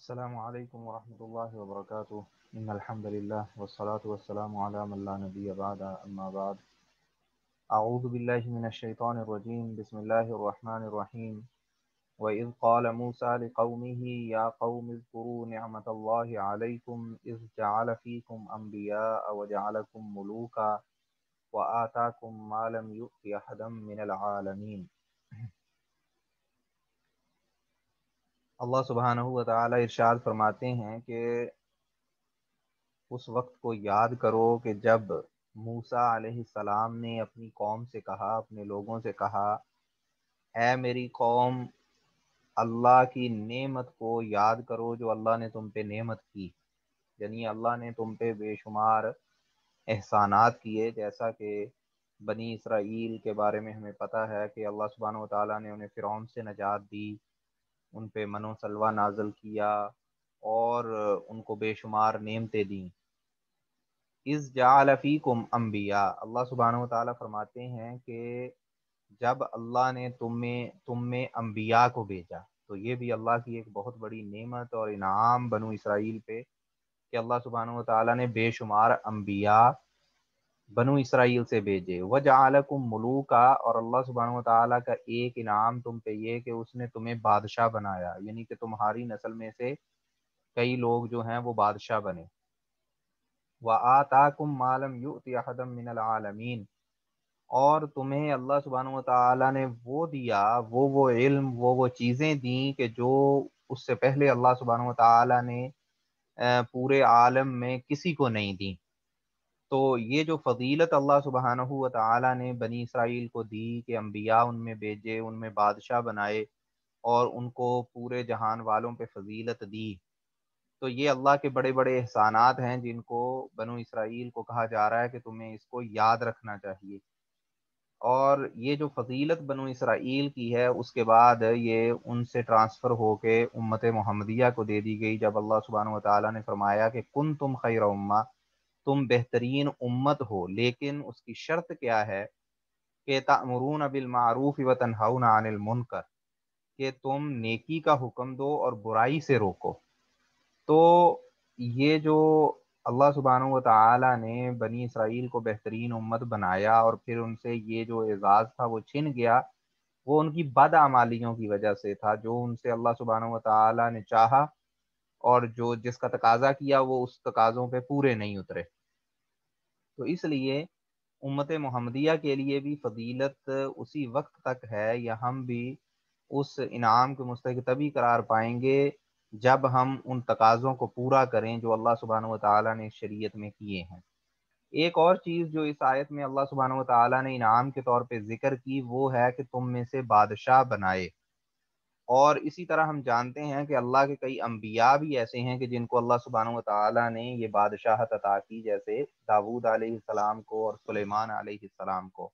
السلام عليكم ورحمة الله وبركاته إن الحمد لله والصلاة والسلام على من لا نبي بعد أما بعد أعوذ بالله من الشيطان الرجيم بسم الله الرحمن الرحيم وإذ قال موسى لقومه يا قوم اذكروا نعمة الله عليكم إذ جعل فيكم أنبياء وجعلكم ملوكا وآتاكم ما لم يؤت أحدا من العالمين अल्लाह सुबहान तरशाद फरमाते हैं कि उस वक्त को याद करो कि जब मूसा सलाम ने अपनी कौम से कहा अपने लोगों से कहा ए मेरी कौम अल्लाह की नेमत को याद करो जो अल्लाह ने तुम पे नेमत की यानी अल्लाह ने तुम पे बेशुमार एहसानात किए जैसा कि बनी इसराइल के बारे में हमें पता है कि अल्लाह सुबहान तुम्हें फ़िरौन से नजात दी उन पे मनोसलवा नाजल किया और उनको बेशुमार नेमते दी इस कुम अम्बिया अल्लाह सुबहान तला फरमाते हैं कि जब अल्लाह ने तुम्हें तुम में अम्बिया को भेजा तो ये भी अल्लाह की एक बहुत बड़ी नेमत और इनाम बनु इसराइल पे कि अल्लाह सुबहान तला ने बेशुमार अम्बिया बनु इसराइल से भेजे मलू का और अल्लाह सुबहान तला का एक इनाम तुम पे ये कि उसने तुम्हें बादशाह बनाया यानी कि तुम्हारी नस्ल में से कई लोग जो हैं वो बादशाह बने व आताकुम मालम युतम मिनल आलमीन और तुम्हें अल्लाह सुबहान तला ने वो दिया वो वो इल्म वो वो चीज़ें दी कि जो उससे पहले अल्लाह सुबहान तला ने पूरे आलम में किसी को नहीं दी तो ये जो फजीलत अल्लाह सुबहान तला ने बनी इसराइल को दी कि अम्बिया उनमें भेजे उनमें बादशाह बनाए और उनको पूरे जहान वालों पे फजीलत दी तो ये अल्लाह के बड़े बड़े एहसानात हैं जिनको बनो इसराइल को कहा जा रहा है कि तुम्हें इसको याद रखना चाहिए और ये जो फजीलत बनो इसराइल की है उसके बाद ये उनसे ट्रांसफ़र होके उम्मत मोहम्मदिया को दे दी गई जब अल्लाह सुबहान तरमाया कि कुन तुम खैर उम्मा तुम बेहतरीन उम्मत हो लेकिन उसकी शर्त क्या है कि तमरून बिलमारूफ़ व तनहाउन अनिल मुनकर कि तुम नेकी का हुक्म दो और बुराई से रोको तो ये जो अल्लाह सुबहान ताला ने बनी इसराइल को बेहतरीन उम्मत बनाया और फिर उनसे ये जो एजाज़ था वो छिन गया वो उनकी बद आमालियों की वजह से था जो उनसे अल्लाह सुबहान ताला ने चाहा और जो जिसका तकाजा किया वो उस तकाज़ों पे पूरे नहीं उतरे तो इसलिए उम्मत मोहम्मदिया के लिए भी फजीलत उसी वक्त तक है या हम भी उस इनाम के मुस्तक तभी करार पाएंगे जब हम उन तकाज़ों को पूरा करें जो अल्लाह सुबहान तला ने शरीय में किए हैं एक और चीज़ जो इस आयत में अल्लाह सुबहान तला ने इनाम के तौर पर जिक्र की वो है कि तुम में से बादशाह बनाए और इसी तरह हम जानते हैं कि अल्लाह के कई अम्बिया भी ऐसे हैं कि जिनको अल्लाह सुबहान तला ने ये बादशाहत अता की जैसे दाऊद आलाम को और सलेमान आलाम को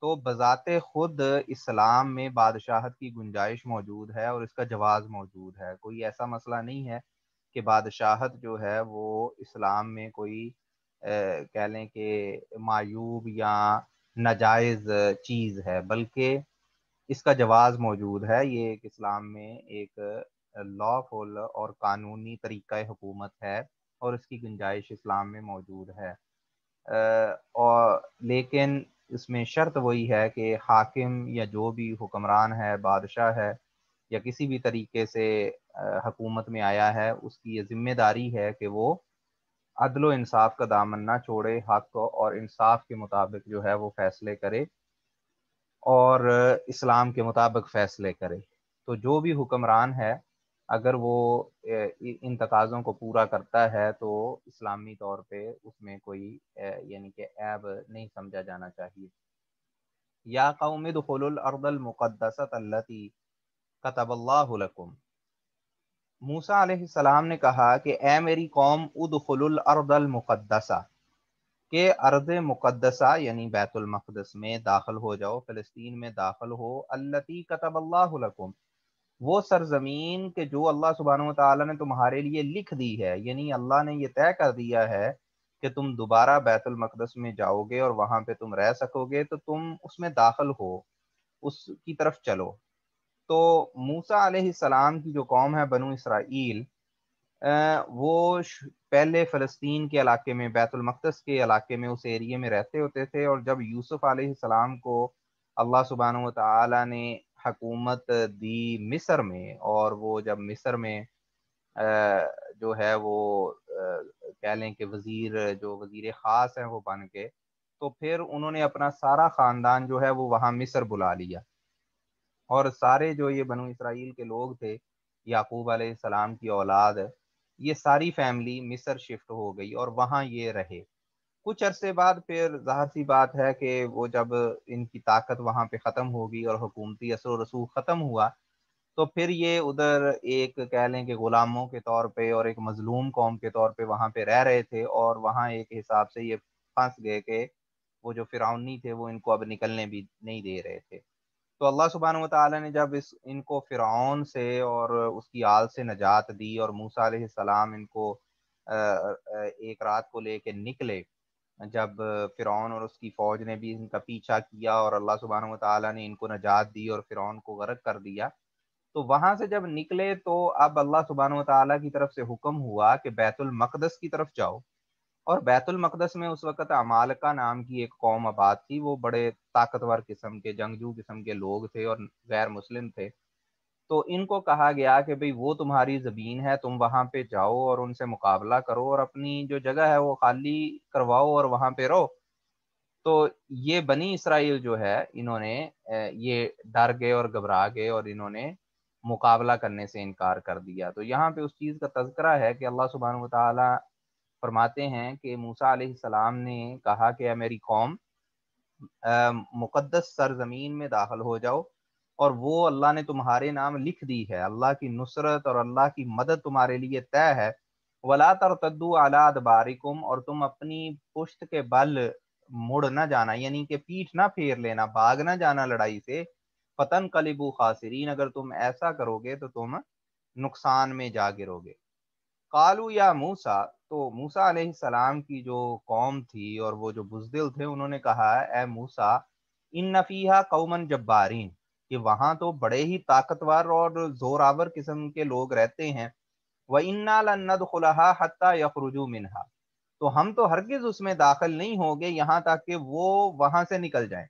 तो बज़ात खुद इस्लाम में बादशाहत की गुंजाइश मौजूद है और इसका जवाब मौजूद है कोई ऐसा मसला नहीं है कि बादशाहत जो है वो इस्लाम में कोई कह लें कि मायूब या नाजायज़ चीज़ है बल्कि इसका जवाब मौजूद है ये एक इस्लाम में एक लॉफुल और कानूनी तरीका हुकूमत है और इसकी गुंजाइश इस्लाम में मौजूद है और लेकिन इसमें शर्त वही है कि हाकिम या जो भी हुक्मरान है बादशाह है या किसी भी तरीके से हकूमत में आया है उसकी ये जिम्मेदारी है कि वो अदलो इंसाफ का दामन ना छोड़े हक और इंसाफ के मुताबिक जो है वो फैसले करे और इस्लाम के मुताबिक फैसले करे तो जो भी हुक्मरान है अगर वो इन तकाज़ों को पूरा करता है तो इस्लामी तौर पे उसमें कोई यानी कि ऐब नहीं समझा जाना चाहिए या कौम दखलमक़दसती कतबल्लाकुम मूसा सलाम ने कहा कि ए मेरी कौम उद मुक़दसा के अर्ज मुकदसा यानी बैतुलमक़दस में दाखिल हो जाओ फ़लस्तीन में दाखिल हो अल्लती कतबल्लाकुम वो सरजमीन के जो अल्लाह सुबहान तला ने तुम्हारे लिए लिख दी है यानी अल्लाह ने यह तय कर दिया है कि तुम दोबारा बैतुलमकदस में जाओगे और वहाँ पे तुम रह सकोगे तो तुम उसमें दाखिल हो उसकी तरफ चलो तो मूसा सलाम की जो कौम है बनु इसराइल वो पहले फ़लस्तीन के इलाके में बैतुलमक़दस के इलाके में उस एरिए में रहते होते थे और जब यूसुफ आसमाम को अल्लाह सुबहान तकूमत दी मिस्र में और वो जब मिस्र में जो है वो कह लें कि वज़ीर जो वज़ीर ख़ास हैं वो बन के तो फिर उन्होंने अपना सारा ख़ानदान जो है वो वहाँ मिस्र बुला लिया और सारे जो ये बनो इसराइल के लोग थे याकूब आसमाम की औलाद है ये सारी फैमिली मिस्र शिफ्ट हो गई और वहाँ ये रहे कुछ अरसे बाद फिर जाहिर सी बात है कि वो जब इनकी ताकत वहाँ पे ख़त्म हो गई और हुकूमती असर रसूख ख़त्म हुआ तो फिर ये उधर एक कह लें कि ग़ुलामों के तौर पे और एक मजलूम कौम के तौर पे वहाँ पे रह रहे थे और वहाँ एक हिसाब से ये फंस गए कि वो जो फिरौनी थे वो इनको अब निकलने भी नहीं दे रहे थे तो अल्लाह सुबहान तला ने जब इस इनको फ़िरौन से और उसकी आल से नजात दी और मूसा सलाम इनको एक रात को लेके निकले जब फ़िरौन और उसकी फ़ौज ने भी इनका पीछा किया और अल्लाह सुबहान तला ने इनको नजात दी और फ़िरौन को गर्क कर दिया तो वहाँ से जब निकले तो अब अल्लाह सुबहान तला की तरफ से हुक्म हुआ कि बैतुलमक़दस की तरफ जाओ और बैतुल मकदस में उस वक्त अमालका नाम की एक कौम आबाद थी वो बड़े ताकतवर किस्म के जंगजू किस्म के लोग थे और गैर मुस्लिम थे तो इनको कहा गया कि भाई वो तुम्हारी ज़मीन है तुम वहाँ पे जाओ और उनसे मुकाबला करो और अपनी जो जगह है वो खाली करवाओ और वहाँ पे रहो तो ये बनी इसराइल जो है इन्होंने ये डर गए और घबरा गए और इन्होंने मुकाबला करने से इनकार कर दिया तो यहाँ पे उस चीज़ का तस्करा है कि अल्लाह सुबहान तला फरमाते हैं कि मूसा सलाम ने कहा कि मेरी कौम मुकदस सरजमीन में दाखिल हो जाओ और वो अल्लाह ने तुम्हारे नाम लिख दी है अल्लाह की नुसरत और अल्लाह की मदद तुम्हारे लिए तय है वला तद्दू आलाद बारिकुम और तुम अपनी पुश्त के बल मुड़ ना जाना यानी कि पीठ ना फेर लेना भाग ना जाना लड़ाई से फतन कलिबू खासरीन अगर तुम ऐसा करोगे तो तुम नुकसान में जा गिरोगे कालू या मूसा तो मूसा सलाम की जो कौम थी और वो जो बुजदिल थे उन्होंने कहा ए मूसा इन नफीहा कौमन जब्बारीन कि वहाँ तो बड़े ही ताकतवर और जोरावर किस्म के लोग रहते हैं व इन्ना लन्नद खुलहा हती यखरुजू मिनहा तो हम तो हरगिज़ उसमें दाखिल नहीं होंगे यहाँ तक कि वो वहाँ से निकल जाए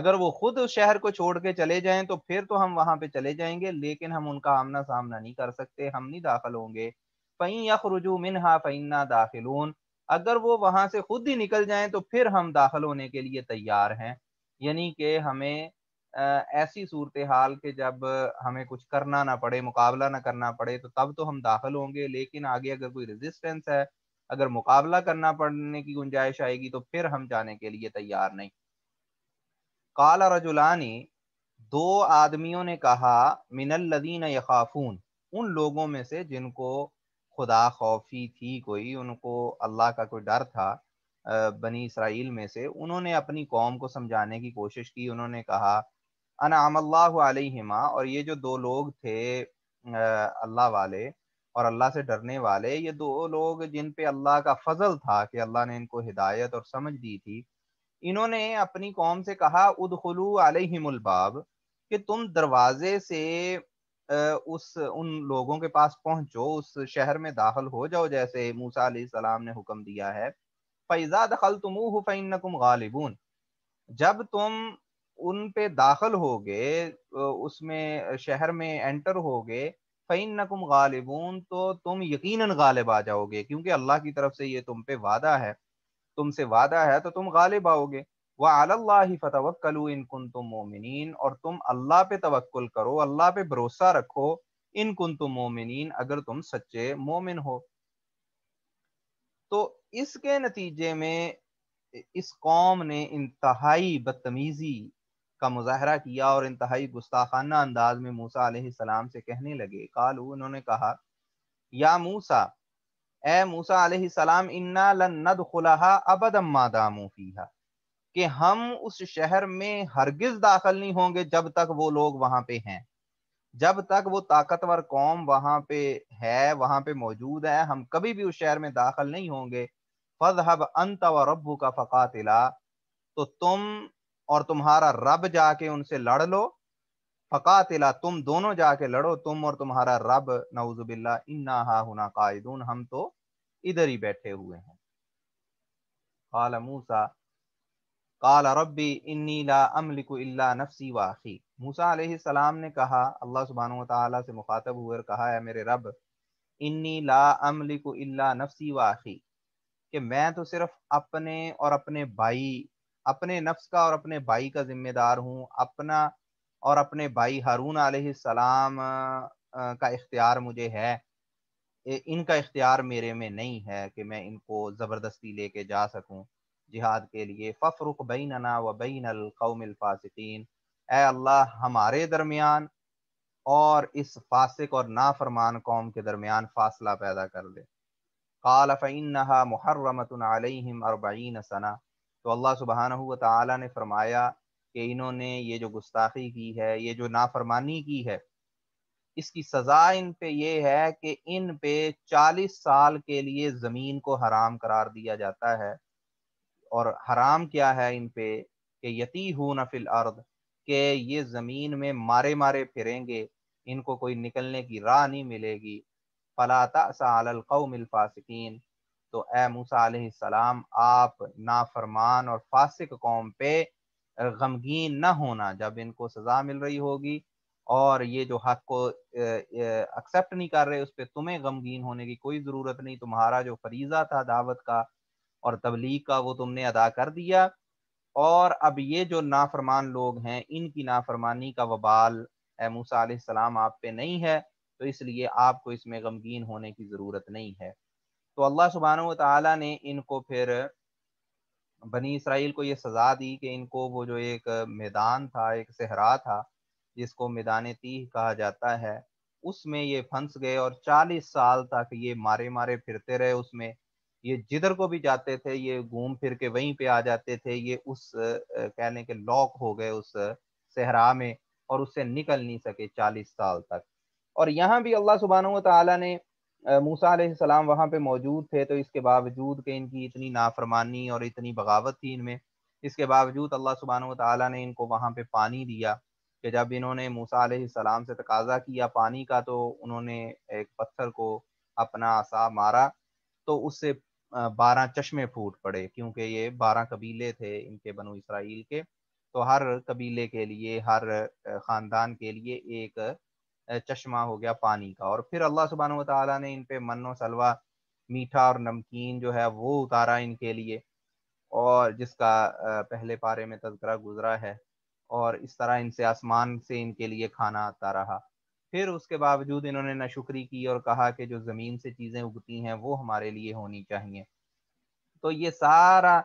अगर वो खुद उस शहर को छोड़ के चले जाएं तो फिर तो हम वहाँ पे चले जाएंगे लेकिन हम उनका आमना सामना नहीं कर सकते हम नहीं दाखिल होंगे फ़ैन यखरुजू मिनहा फ़ैन्ना दाखिलून अगर वो वहाँ से खुद ही निकल जाएं तो फिर हम दाखिल होने के लिए तैयार हैं यानी कि हमें ऐसी सूरत हाल के जब हमें कुछ करना ना पड़े मुकाबला ना करना पड़े तो तब तो हम दाखिल होंगे लेकिन आगे अगर कोई रेजिस्टेंस है अगर मुकाबला करना पड़ने की गुंजाइश आएगी तो फिर हम जाने के लिए तैयार नहीं काला रजुलानी दो आदमियों ने कहा मिनल लदीन यखाफून उन लोगों में से जिनको खुदा खौफी थी कोई उनको अल्लाह का कोई डर था बनी इसराइल में से उन्होंने अपनी कौम को समझाने की कोशिश की उन्होंने कहा अनामा और ये जो दो लोग थे अल्लाह वाले और अल्लाह से डरने वाले ये दो लोग जिन पे अल्लाह का फजल था कि अल्लाह ने इनको हिदायत और समझ दी थी इन्होंने अपनी कौम से कहा उदखलू अलहिमुलबाब कि तुम दरवाजे से उस उन लोगों के पास पहुंचो उस शहर में दाखिल हो जाओ जैसे मूसा सलाम ने हुक्म दिया है फैजा दखल तुम फ़ैनकुम गालिबून जब तुम उन पे दाखिल होगे उसमें शहर में एंटर होगे नकुम गालिबून तो तुम यकीनन गालिब आ जाओगे क्योंकि अल्लाह की तरफ से ये तुम पे वादा है तुमसे वादा है तो तुम गालिब आओगे वाह फ़तवक्लू इन कुन तुम मोमिन और तुम अल्लाह पे तवक्ल करो अल्लाह पे भरोसा रखो इन कुन तुम मोमिन अगर तुम सच्चे मोमिन हो तो इसके नतीजे में इस कौम ने इंतहाई बदतमीज़ी का मुजाहरा किया और इंतहाई गुस्ताखाना अंदाज में मूसा सलाम से कहने लगे कालू उन्होंने कहा या मूसा ए मूसा सलाम इन्ना लन्नद खुलाहा अबदम मादामू फीहा कि हम उस शहर में हरगिज दाखिल नहीं होंगे जब तक वो लोग वहां पे हैं जब तक वो ताकतवर कौम वहां पे है वहां पे मौजूद है हम कभी भी उस शहर में दाखिल नहीं होंगे फजहब अंत व रबू का फ़कातिला तो तुम और तुम्हारा रब जाके उनसे लड़ लो फ़कातिला तुम दोनों जाके लड़ो तुम और तुम्हारा रब नवजुबिल्ला इन्ना हा हुना कायदून हम तो इधर ही बैठे हुए हैं मूसा काल रबी इन्नी ला अमलिक नफसी वाखी मूसा सलाम ने कहा अल्लाह सुबहान तला से मुखातब हुए कहा है मेरे रब इन्नी ला अमलिक नफसी वाखी कि मैं तो सिर्फ अपने और अपने भाई अपने नफ्स का और अपने भाई का जिम्मेदार हूँ अपना और अपने भाई हारून आलाम का इख्तियार मुझे है इनका इख्तियार मेरे में नहीं है कि मैं इनको ज़बरदस्ती लेके जा सकूँ जिहाद के लिए फफरुख बैनना व बैन फासिकीन ए अल्लाह हमारे दरमियान और इस फासिक और नाफरमान कौम के दरमियान फासला पैदा कर दे काल फ़ैनहा अरबीन सना तो अल्लाह सुबहान ताली ने फरमाया कि इन्होंने ये जो गुस्ताखी की है ये जो नाफरमानी की है इसकी सज़ा इन पे ये है कि इन पे चालीस साल के लिए ज़मीन को हराम करार दिया जाता है और हराम क्या है इन पे कि यती हूँ नफिल अर्द के ये ज़मीन में मारे मारे फिरेंगे इनको कोई निकलने की राह नहीं मिलेगी फलाता तो ए मूसा सलाम आप नाफरमान और फासिक कौम पे गमगीन ना होना जब इनको सज़ा मिल रही होगी और ये जो हक को एक्सेप्ट नहीं कर रहे उस पर तुम्हें गमगीन होने की कोई ज़रूरत नहीं तुम्हारा जो फरीज़ा था दावत का और तबलीग का वो तुमने अदा कर दिया और अब ये जो नाफरमान लोग हैं इनकी नाफरमानी का वबाल मूसा सलाम आप पे नहीं है तो इसलिए आपको इसमें गमगीन होने की ज़रूरत नहीं है तो अल्लाह सुबहान ताला ने इनको फिर बनी इसराइल को ये सज़ा दी कि इनको वो जो एक मैदान था एक सहरा था जिसको मैदान तीह कहा जाता है उसमें ये फंस गए और चालीस साल तक ये मारे मारे फिरते रहे उसमें ये जिधर को भी जाते थे ये घूम फिर के वहीं पे आ जाते थे ये उस कहने के लॉक हो गए उस सहरा में और उससे निकल नहीं सके चालीस साल तक और यहाँ भी अल्लाह सुबहान तला ने मूसा सलाम वहाँ पे मौजूद थे तो इसके बावजूद के इनकी इतनी नाफरमानी और इतनी बगावत थी इनमें इसके बावजूद अल्लाह सुबहान तला ने इनको वहाँ पे पानी दिया कि जब इन्होंने मूसा सलाम से तकाजा किया पानी का तो उन्होंने एक पत्थर को अपना आसा मारा तो उससे बारह चश्मे फूट पड़े क्योंकि ये बारह कबीले थे इनके बनु इसराइल के तो हर कबीले के लिए हर ख़ानदान के लिए एक चश्मा हो गया पानी का और फिर अल्लाह सुबहान तला ने इन पे मनो सलवा मीठा और नमकीन जो है वो उतारा इनके लिए और जिसका पहले पारे में तस्करा गुजरा है और इस तरह इनसे आसमान से इनके लिए खाना आता रहा फिर उसके बावजूद इन्होंने नशुक्री की और कहा कि जो ज़मीन से चीज़ें उगती हैं वो हमारे लिए होनी चाहिए तो ये सारा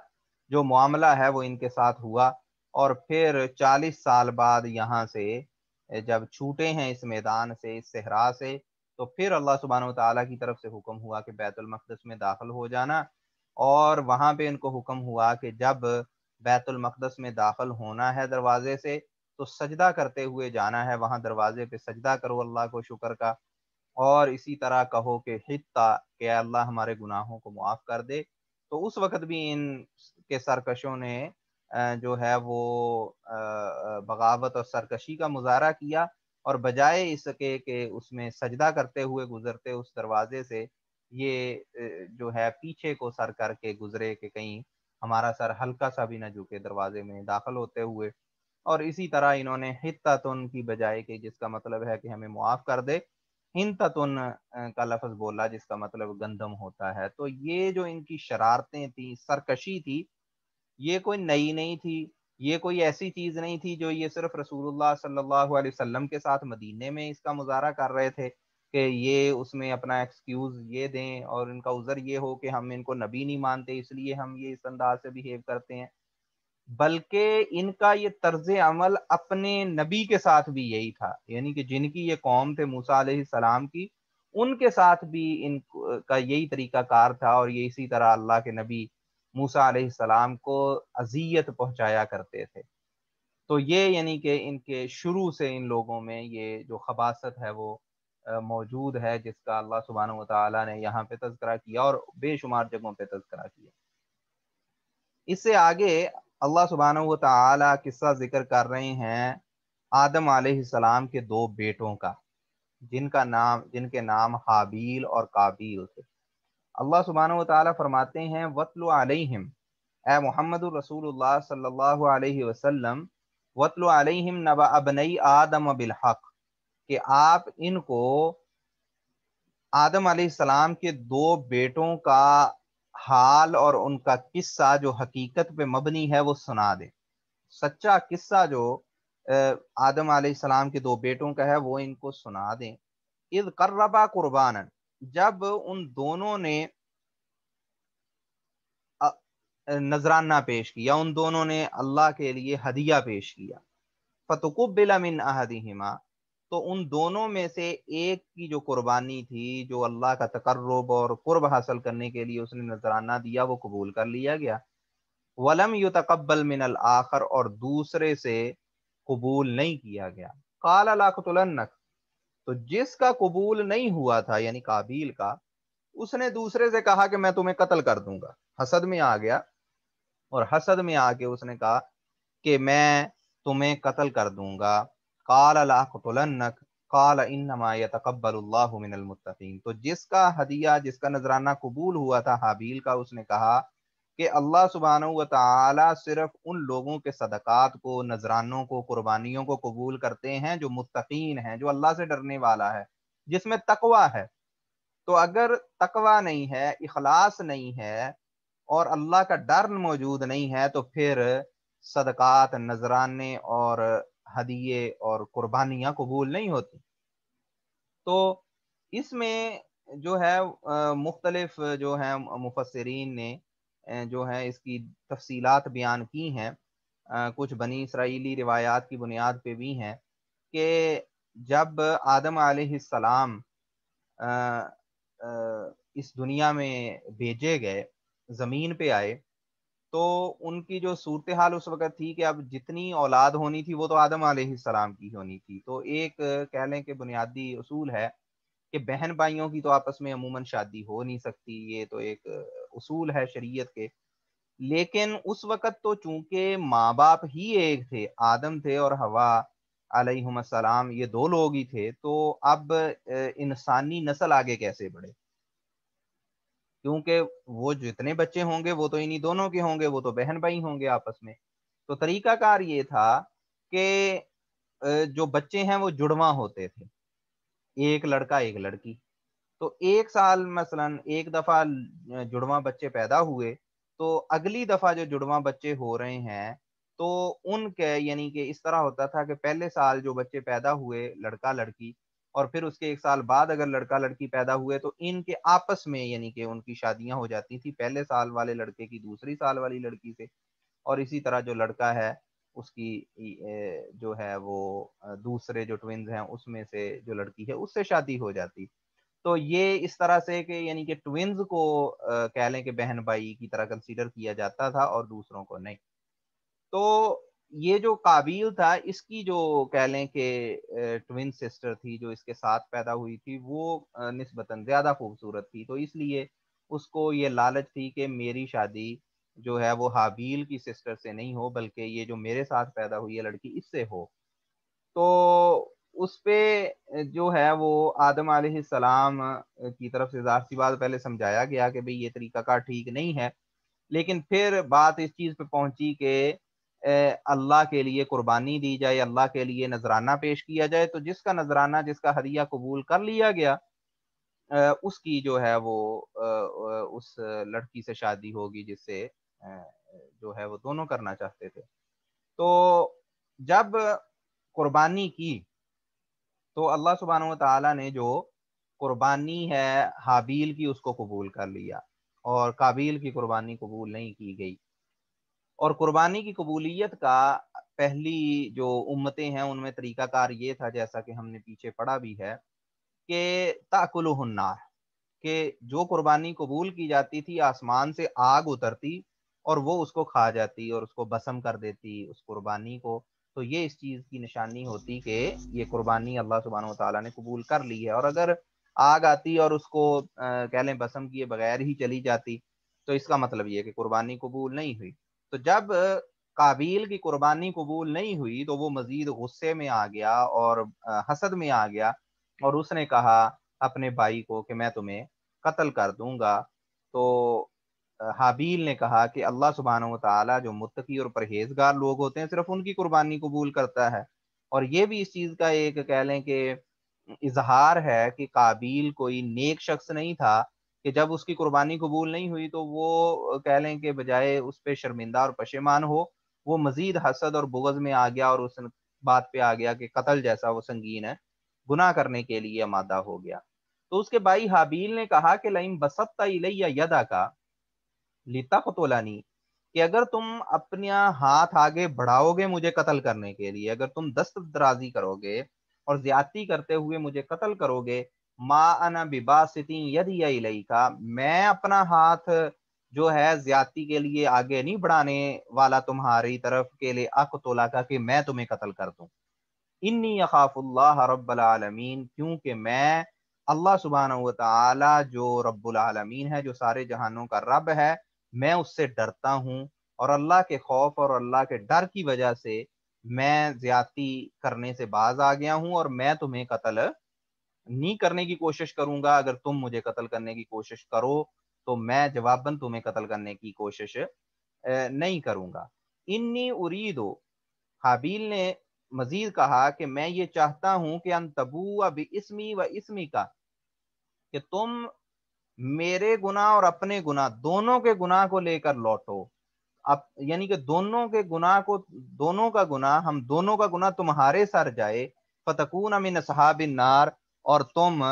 जो मामला है वो इनके साथ हुआ और फिर 40 साल बाद यहाँ से जब छूटे हैं इस मैदान से इस सहरा से तो फिर अल्लाह सुबहान तला की तरफ से हुक्म हुआ कि बैतुलमक़दस में दाखिल हो जाना और वहाँ पर इनको हुक्म हुआ कि जब बैतुलमक़दस में दाखिल होना है दरवाजे से तो सजदा करते हुए जाना है वहाँ दरवाजे पे सजदा करो अल्लाह को शुक्र का और इसी तरह कहो कि हिता के अल्लाह हमारे गुनाहों को माफ़ कर दे तो उस वक़्त भी इन के सरकशों ने जो है वो बगावत और सरकशी का मुजाहरा किया और बजाय इसके के उसमें सजदा करते हुए गुजरते उस दरवाजे से ये जो है पीछे को सर करके गुजरे के कहीं हमारा सर हल्का सा भी ना झुके दरवाजे में दाखिल होते हुए और इसी तरह इन्होंने हित्तातुन की बजाय के जिसका मतलब है कि हमें मुआफ कर दे हिंततुन का लफज बोला जिसका मतलब गंदम होता है तो ये जो इनकी शरारतें थी सरकशी थी ये कोई नई नहीं थी ये कोई ऐसी चीज नहीं थी जो ये सिर्फ रसूलुल्लाह सल्लल्लाहु अलैहि वसल्लम के साथ मदीने में इसका मुजाहरा कर रहे थे कि ये उसमें अपना एक्सक्यूज ये दें और इनका उज़र ये हो कि हम इनको नबी नहीं मानते इसलिए हम ये इस अंदाज से बिहेव करते हैं बल्कि इनका ये तर्ज अमल अपने नबी के साथ भी यही था यानी कि जिनकी ये कौम थे मूसा सलाम की उनके साथ भी इन का यही तरीका कार था और ये इसी तरह अल्लाह के नबी मूसा सलाम को अजियत पहुंचाया करते थे तो ये यानी कि इनके शुरू से इन लोगों में ये जो खबासत है वो मौजूद है जिसका अल्लाह सुबहान तला ने यहाँ पे तस्करा किया और बेशुमार जगहों पे तस्करा किया इससे आगे अल्लाह सुबहाना तस्सा जिक्र कर रहे हैं आदम सलाम के दो बेटों का जिनका नाम जिनके नाम हाबील और काबिल थे अल्लाह सुबहान ताला फरमाते हैं वतल आलिम ए मोहम्मद रसूल सल्लाम वतल आलिम नबा अबनई आदम बिलहक कि आप इनको आदम सलाम के दो बेटों का हाल और उनका किस्सा जो हकीकत पे मबनी है वो सुना दे सच्चा किस्सा जो आदम सलाम के दो बेटों का है वो इनको सुना दें इद कर्रबा कुर्बान जब उन दोनों ने नजराना पेश किया उन दोनों ने अल्लाह के लिए हदिया पेश किया फतकुबिला मिन अहदिहिमा तो उन दोनों में से एक की जो कुर्बानी थी जो अल्लाह का तकर्रब और कुर्ब हासिल करने के लिए उसने नजराना दिया वो कबूल कर लिया गया वलम यु तकबल मिनल आखर और दूसरे से कबूल नहीं किया गया काल अलाकतुलन्नक तो जिसका कबूल नहीं हुआ था यानी काबिल का उसने दूसरे से कहा कि मैं तुम्हें कत्ल कर दूंगा हसद में आ गया और हसद में आके उसने कहा कि मैं तुम्हें कत्ल कर दूंगा तो जिसका हदिया जिसका नजराना कबूल हुआ था हाबील का उसने कहा कि अल्लाह सुबहान ताला सिर्फ उन लोगों के सदक़ात को नजरानों को कुर्बानियों को कबूल करते हैं जो मुतकीन हैं जो अल्लाह से डरने वाला है जिसमें तकवा है तो अगर तकवा नहीं है इखलास नहीं है और अल्लाह का डर मौजूद नहीं है तो फिर सदक़ात नजराने और हदिये और कुर्बानियाँ कबूल नहीं होती तो इसमें जो है मुख्तलफ जो है मुफसरीन ने जो है इसकी तफसीलात बयान की हैं कुछ बनी इसराइली रिवायात की बुनियाद पे भी हैं कि जब आदम आसमाम इस दुनिया में भेजे गए ज़मीन पे आए तो उनकी जो सूरत हाल उस वक्त थी कि अब जितनी औलाद होनी थी वो तो आदम आलाम की होनी थी तो एक कह लें कि बुनियादी असूल है कि बहन भाइयों की तो आपस में अमूमन शादी हो नहीं सकती ये तो एक असूल है शरीयत के लेकिन उस वक़्त तो चूंकि माँ बाप ही एक थे आदम थे और हवा सलाम ये दो लोग ही थे तो अब इंसानी नस्ल आगे कैसे बढ़े क्योंकि वो जितने बच्चे होंगे वो तो इन्हीं दोनों के होंगे वो तो बहन भाई होंगे आपस में तो तरीकाकार ये था कि जो बच्चे हैं वो जुड़वा होते थे एक लड़का एक लड़की तो एक साल मसलन एक दफा जुड़वा बच्चे पैदा हुए तो अगली दफा जो जुड़वा बच्चे हो रहे हैं तो उनके यानी कि इस तरह होता था कि पहले साल जो बच्चे पैदा हुए लड़का लड़की और फिर उसके एक साल बाद अगर लड़का लड़की पैदा हुए तो इनके आपस में यानी कि उनकी शादियां हो जाती थी पहले साल वाले लड़के की दूसरी साल वाली लड़की से और इसी तरह जो लड़का है उसकी जो है वो दूसरे जो ट्विंस हैं उसमें से जो लड़की है उससे शादी हो जाती तो ये इस तरह से कि यानी कि ट्विंस को कह लें कि बहन भाई की तरह कंसीडर किया जाता था और दूसरों को नहीं तो ये जो काबिल था इसकी जो कह लें कि ट्विन सिस्टर थी जो इसके साथ पैदा हुई थी वो नस्बता ज़्यादा खूबसूरत थी तो इसलिए उसको ये लालच थी कि मेरी शादी जो है वो हाबील की सिस्टर से नहीं हो बल्कि ये जो मेरे साथ पैदा हुई है लड़की इससे हो तो उस पर जो है वो आदम सलाम की तरफ से ज़ाहिर सी बात पहले समझाया गया कि भाई ये तरीका का ठीक नहीं है लेकिन फिर बात इस चीज़ पे पहुंची कि अल्लाह के लिए कुर्बानी दी जाए अल्लाह के लिए नजराना पेश किया जाए तो जिसका नजराना जिसका हदिया कबूल कर लिया गया उसकी जो है वो उस लड़की से शादी होगी जिससे जो है वो दोनों करना चाहते थे तो जब कुर्बानी की तो अल्लाह सुबहान तला ने जो कुर्बानी है हाबील की उसको कबूल कर लिया और काबिल की कुर्बानी कबूल नहीं की गई और कुर्बानी की कबूलियत का पहली जो उम्मतें हैं उनमें तरीकाकार ये था जैसा कि हमने पीछे पढ़ा भी है कि हन्नार के जो कुर्बानी कबूल की जाती थी आसमान से आग उतरती और वो उसको खा जाती और उसको बसम कर देती उस कुर्बानी को तो ये इस चीज़ की निशानी होती कि ये कुर्बानी अल्लाह सुबहान तला ने कबूल कर ली है और अगर आग आती और उसको कह लें बसम किए बगैर ही चली जाती तो इसका मतलब ये कि कुर्बानी कबूल नहीं हुई तो जब काबिल की कुर्बानी कबूल नहीं हुई तो वो मजीद गुस्से में आ गया और हसद में आ गया और उसने कहा अपने भाई को कि मैं तुम्हें कत्ल कर दूंगा तो हाबील ने कहा कि अल्लाह सुबहान तला जो मुतकी और परहेजगार लोग होते हैं सिर्फ उनकी कुर्बानी कबूल करता है और ये भी इस चीज़ का एक कह लें कि इजहार है कि काबिल कोई नेक शख्स नहीं था कि जब उसकी कुर्बानी कबूल नहीं हुई तो वो कह लें कि बजाय उस पर शर्मिंदा और पशेमान हो वो मजीद हसद और बुगज में आ गया और उस बात पे आ गया कि कत्ल जैसा वो संगीन है गुना करने के लिए मादा हो गया तो उसके भाई हाबील ने कहा कि लईम बसत्ता इलैया यदा का लितलानी कि अगर तुम अपना हाथ आगे बढ़ाओगे मुझे कत्ल करने के लिए अगर तुम दस्त दराजी करोगे और ज्यादती करते हुए मुझे कत्ल करोगे मा अना बिबासिती यदिया मैं अपना हाथ जो है ज्याति के लिए आगे नहीं बढ़ाने वाला तुम्हारी तरफ के लिए अक तोला का कि मैं तुम्हें कत्ल कर दू इन्नी अखाफुल्लाह रबालमीन क्योंकि मैं अल्लाह सुबहाना जो रबालमीन है जो सारे जहानों का रब है मैं उससे डरता हूँ और अल्लाह के खौफ और अल्लाह के डर की वजह से मैं ज्यादती करने से बाज आ गया हूँ और मैं तुम्हें कत्ल नहीं करने की कोशिश करूंगा अगर तुम मुझे कत्ल करने की कोशिश करो तो मैं जवाबन तुम्हें कत्ल करने की कोशिश नहीं करूंगा इन्नी उरीदो हाबील ने मजीद कहा कि मैं ये चाहता हूं कि अन तबू अब इसमी व इसमी का कि तुम मेरे गुनाह और अपने गुनाह दोनों के गुनाह को लेकर लौटो अब यानी कि दोनों के गुनाह को दोनों का गुनाह हम दोनों का गुनाह तुम्हारे सर जाए फतकून अमिन साहब नार और तुम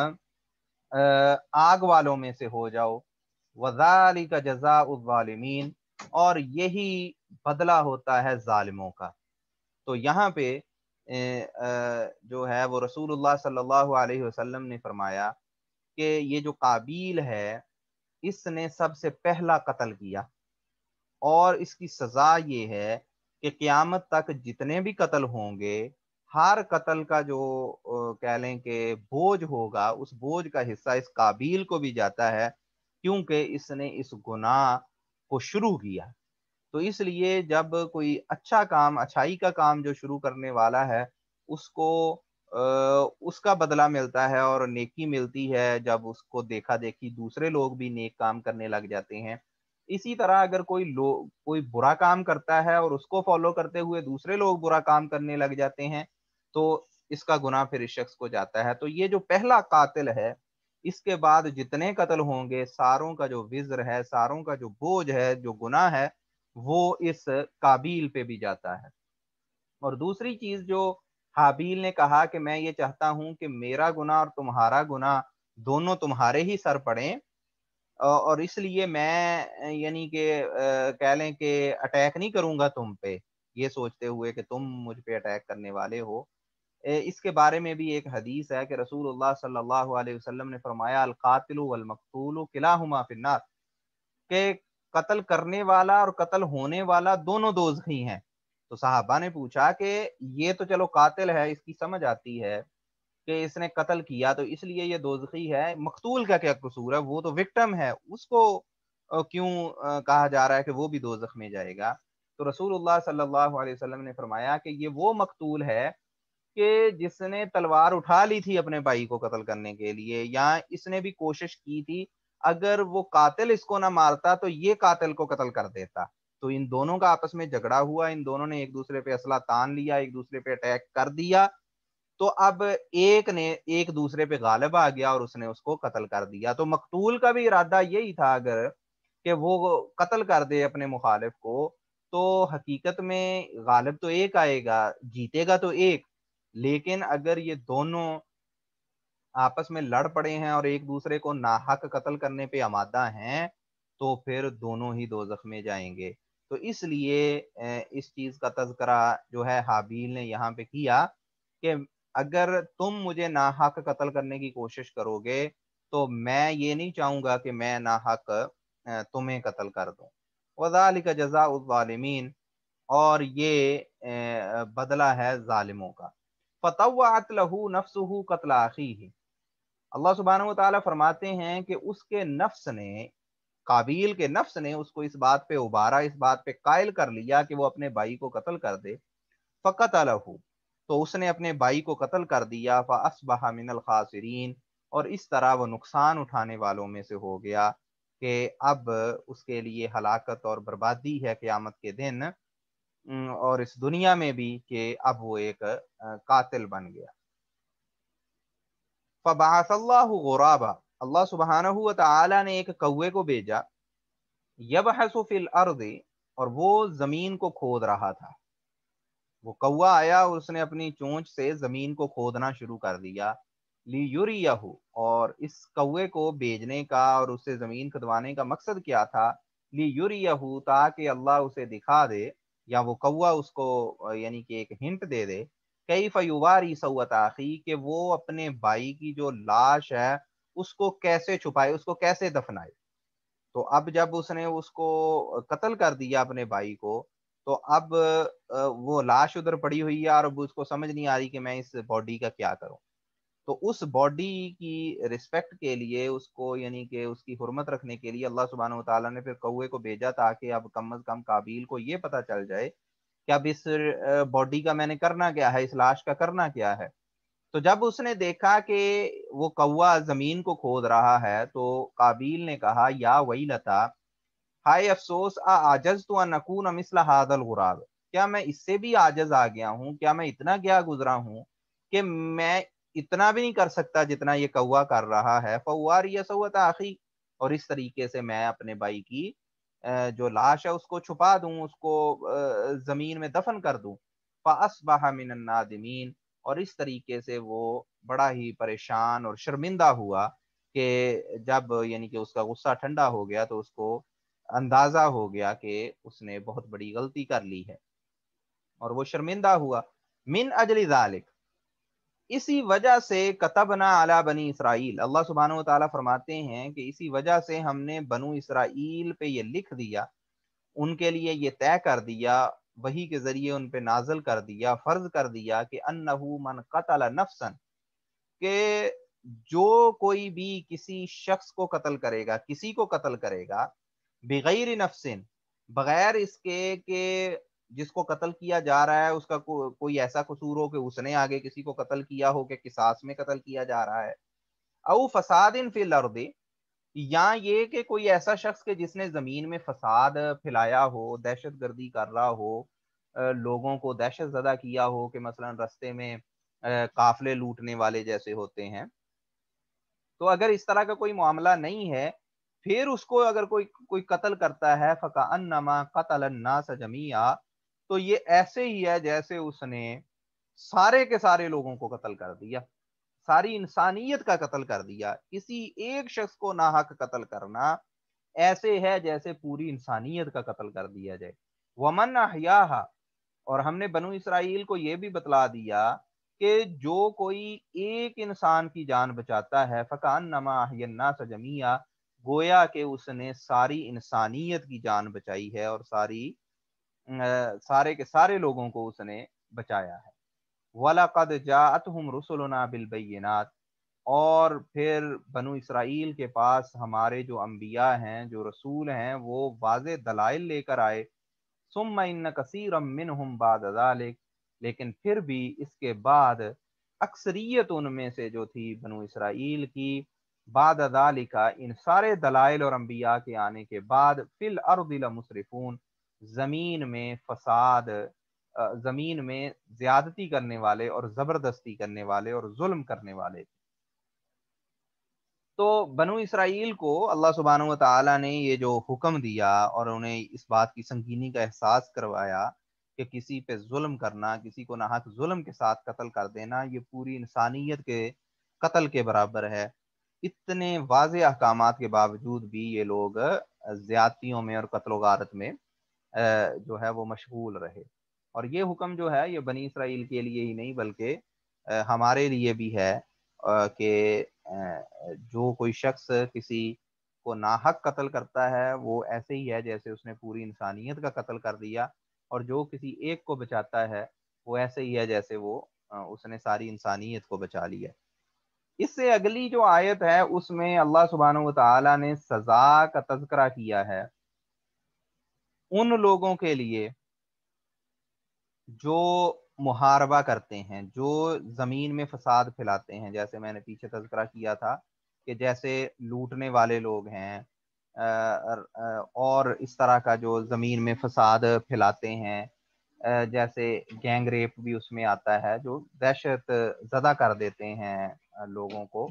आग वालों में से हो जाओ वजाली का जजा उमीन और यही बदला होता है ालिमों का तो यहाँ पे जो है वो रसूल सल्लल्लाहु ने फरमाया कि ये जो काबिल है इसने सबसे पहला कत्ल किया और इसकी सज़ा ये है कि क़्यामत तक जितने भी कत्ल होंगे हार कत्ल का जो कह लें कि बोझ होगा उस बोझ का हिस्सा इस काबिल को भी जाता है क्योंकि इसने इस गुनाह को शुरू किया तो इसलिए जब कोई अच्छा काम अच्छाई का काम जो शुरू करने वाला है उसको उसका बदला मिलता है और नेकी मिलती है जब उसको देखा देखी दूसरे लोग भी नेक काम करने लग जाते हैं इसी तरह अगर कोई लोग कोई बुरा काम करता है और उसको फॉलो करते हुए दूसरे लोग बुरा काम करने लग जाते हैं तो इसका गुना फिर इस शख्स को जाता है तो ये जो पहला कातिल है इसके बाद जितने कत्ल होंगे सारों का जो विज्र है सारों का जो बोझ है जो गुना है वो इस काबिल पे भी जाता है और दूसरी चीज जो हाबील ने कहा कि मैं ये चाहता हूं कि मेरा गुना और तुम्हारा गुना दोनों तुम्हारे ही सर पड़े और इसलिए मैं यानी कि कह लें कि अटैक नहीं करूंगा तुम पे ये सोचते हुए कि तुम मुझ पे अटैक करने वाले हो इसके बारे में भी एक हदीस है कि रसूल सल्लल्लाहु अलैहि वसल्लम ने फरमाया अल किला फिन्नार के कत्ल करने वाला और कत्ल होने वाला दोनों दोजखी हैं तो साहबा ने पूछा कि ये तो चलो कातिल है इसकी समझ आती है कि इसने कत्ल किया तो इसलिए ये दोजखी है मकतूल का क्या कसूर है वो तो विक्टम है उसको क्यों कहा जा रहा है कि वो भी दोजख में जाएगा तो रसूल सल्लल्लाहु अलैहि वसल्लम ने फरमाया कि ये वो मकतूल है कि जिसने तलवार उठा ली थी अपने भाई को कत्ल करने के लिए या इसने भी कोशिश की थी अगर वो कातिल इसको ना मारता तो ये कातिल को कत्ल कर देता तो इन दोनों का आपस में झगड़ा हुआ इन दोनों ने एक दूसरे पे असला तान लिया एक दूसरे पे अटैक कर दिया तो अब एक ने एक दूसरे पे गालिब आ गया और उसने उसको कत्ल कर दिया तो मकतूल का भी इरादा यही था अगर कि वो कत्ल कर दे अपने मुखालिफ को तो हकीकत में गालिब तो एक आएगा जीतेगा तो एक लेकिन अगर ये दोनों आपस में लड़ पड़े हैं और एक दूसरे को नाहक कत्ल करने पे आमादा हैं तो फिर दोनों ही दो में जाएंगे तो इसलिए इस चीज का तस्करा जो है हाबील ने यहाँ पे किया कि अगर तुम मुझे नाहक कत्ल करने की कोशिश करोगे तो मैं ये नहीं चाहूंगा कि मैं नाहक तुम्हें कत्ल कर दूं वजाल का जजा उमीन और ये बदला है ालिमों का फतवात लहू कतला अल्लाह सुबहान तला फरमाते हैं कि उसके नफ्स ने काबिल के नफ्स ने उसको इस बात पे उबारा इस बात पे कायल कर लिया कि वो अपने भाई को कत्ल कर दे फ़कत अलहू तो उसने अपने भाई को कत्ल कर दिया फ़ासबहा मिनल खासरीन और इस तरह वो नुकसान उठाने वालों में से हो गया कि अब उसके लिए हलाकत और बर्बादी है क़्यामत के दिन हम्म, और इस दुनिया में भी कि अब वो एक कातिल बन गया फ़बासल्लाहु अल्लाह सुबहाना हुआ तआला ने एक कौए को भेजा हसुफिल अर्द और वो ज़मीन को खोद रहा था वो कौआ आया और उसने अपनी चोंच से ज़मीन को खोदना शुरू कर दिया ली यूरियाहू और इस कौए को भेजने का और उससे ज़मीन खुदवाने का मकसद क्या था ली यूरियाहू ताकि अल्लाह उसे दिखा दे या वो कौआ उसको यानी कि एक हिंट दे दे कई फयुवारी सऊत आखी वो अपने भाई की जो लाश है उसको कैसे छुपाए उसको कैसे दफनाए तो अब जब उसने उसको कत्ल कर दिया अपने भाई को तो अब वो लाश उधर पड़ी हुई है और अब उसको समझ नहीं आ रही कि मैं इस बॉडी का क्या करूं तो उस बॉडी की रिस्पेक्ट के लिए उसको यानी कि उसकी हुरमत रखने के लिए अल्लाह सुबहान तला ने फिर कौए को भेजा ताकि अब कम अज कम काबिल को ये पता चल जाए कि अब इस बॉडी का मैंने करना क्या है इस लाश का करना क्या है तो जब उसने देखा कि वो कौआ जमीन को खोद रहा है तो काबिल ने कहा या वही लता हाय अफसोस आ आजज तो नकून मिसला हादल गुराब क्या मैं इससे भी आजज आ गया हूँ क्या मैं इतना गया गुजरा हूँ कि मैं इतना भी नहीं कर सकता जितना ये कौआ कर रहा है फवार यसवत आखी और इस तरीके से मैं अपने भाई की जो लाश है उसको छुपा दूं उसको जमीन में दफन कर दूं फास मिनन्नादमीन और इस तरीके से वो बड़ा ही परेशान और शर्मिंदा हुआ कि जब यानी कि उसका गुस्सा ठंडा हो गया तो उसको अंदाजा हो गया कि उसने बहुत बड़ी गलती कर ली है और वो शर्मिंदा हुआ मिन अजली जालिक इसी वजह से कतबना आला बनी इसराइल अल्लाह सुबहान तला फरमाते हैं कि इसी वजह से हमने बनु इसराइल पे ये लिख दिया उनके लिए ये तय कर दिया वही के जरिए उन पे नाजल कर दिया फर्ज कर दिया कि अन्नहू मन कतल नफसन के जो कोई भी किसी शख्स को कत्ल करेगा किसी को कत्ल करेगा बगैर नफसिन बगैर इसके के जिसको कत्ल किया जा रहा है उसका को, कोई ऐसा कसूर हो कि उसने आगे किसी को कत्ल किया हो कि किसास में कत्ल किया जा रहा है अव फसाद इन फिल अर्दे या ये कि कोई ऐसा शख्स के जिसने जमीन में फसाद फैलाया हो दहशत गर्दी कर रहा हो लोगों को दहशत जदा किया हो कि मसलन रस्ते में काफले लूटने वाले जैसे होते हैं तो अगर इस तरह का कोई मामला नहीं है फिर उसको अगर कोई कोई कत्ल करता है फका अन्नमा कतल जमिया तो ये ऐसे ही है जैसे उसने सारे के सारे लोगों को कत्ल कर दिया सारी इंसानियत का कत्ल कर दिया किसी एक शख्स को नाहक कत्ल करना ऐसे है जैसे पूरी इंसानियत का कत्ल कर दिया जाए वमन अहिया और हमने बनु इसराइल को यह भी बतला दिया कि जो कोई एक इंसान की जान बचाता है फकान नमा सजमिया गोया के उसने सारी इंसानियत की जान बचाई है और सारी सारे के सारे लोगों को उसने बचाया है कद जात हम रसुलना बिलबैनात और फिर बनु इसराइल के पास हमारे जो अम्बिया हैं जो रसूल हैं वो वाज दलाइल लेकर आए सुम इन कसर अमिन हम बाद लेकिन फिर भी इसके बाद अक्सरियत उनमें से जो थी बनु इसराइल की बाद इन सारे दलाइल और अम्बिया के आने के बाद फिल अर्दिल मुसरफून ज़मीन में फसाद ज़मीन में ज़्यादती करने वाले और ज़बरदस्ती करने वाले और जुल्म करने वाले तो बनु इसराइल को अल्लाह सुबहान तला ने ये जो हुक्म दिया और उन्हें इस बात की संगीनी का एहसास करवाया कि किसी पे जुल्म करना किसी को नाहक जुल्म के साथ कत्ल कर देना ये पूरी इंसानियत के कत्ल के बराबर है इतने वाज अहकाम के बावजूद भी ये लोग ज्यादतियों में और कत्लोगारत में जो है वो मशगूल रहे और ये हुक्म जो है ये बनी इसराइल के लिए ही नहीं बल्कि हमारे लिए भी है कि जो कोई शख्स किसी को नाहक कत्ल करता है वो ऐसे ही है जैसे उसने पूरी इंसानियत का कत्ल कर दिया और जो किसी एक को बचाता है वो ऐसे ही है जैसे वो उसने सारी इंसानियत को बचा लिया इससे अगली जो आयत है उसमें अल्लाह सुबहान तजा ने सजा का तस्करा किया है उन लोगों के लिए जो मुहारबा करते हैं जो ज़मीन में फसाद फैलाते हैं जैसे मैंने पीछे तस्करा किया था कि जैसे लूटने वाले लोग हैं और इस तरह का जो ज़मीन में फसाद फैलाते हैं जैसे गैंग रेप भी उसमें आता है जो दहशत ज़दा कर देते हैं लोगों को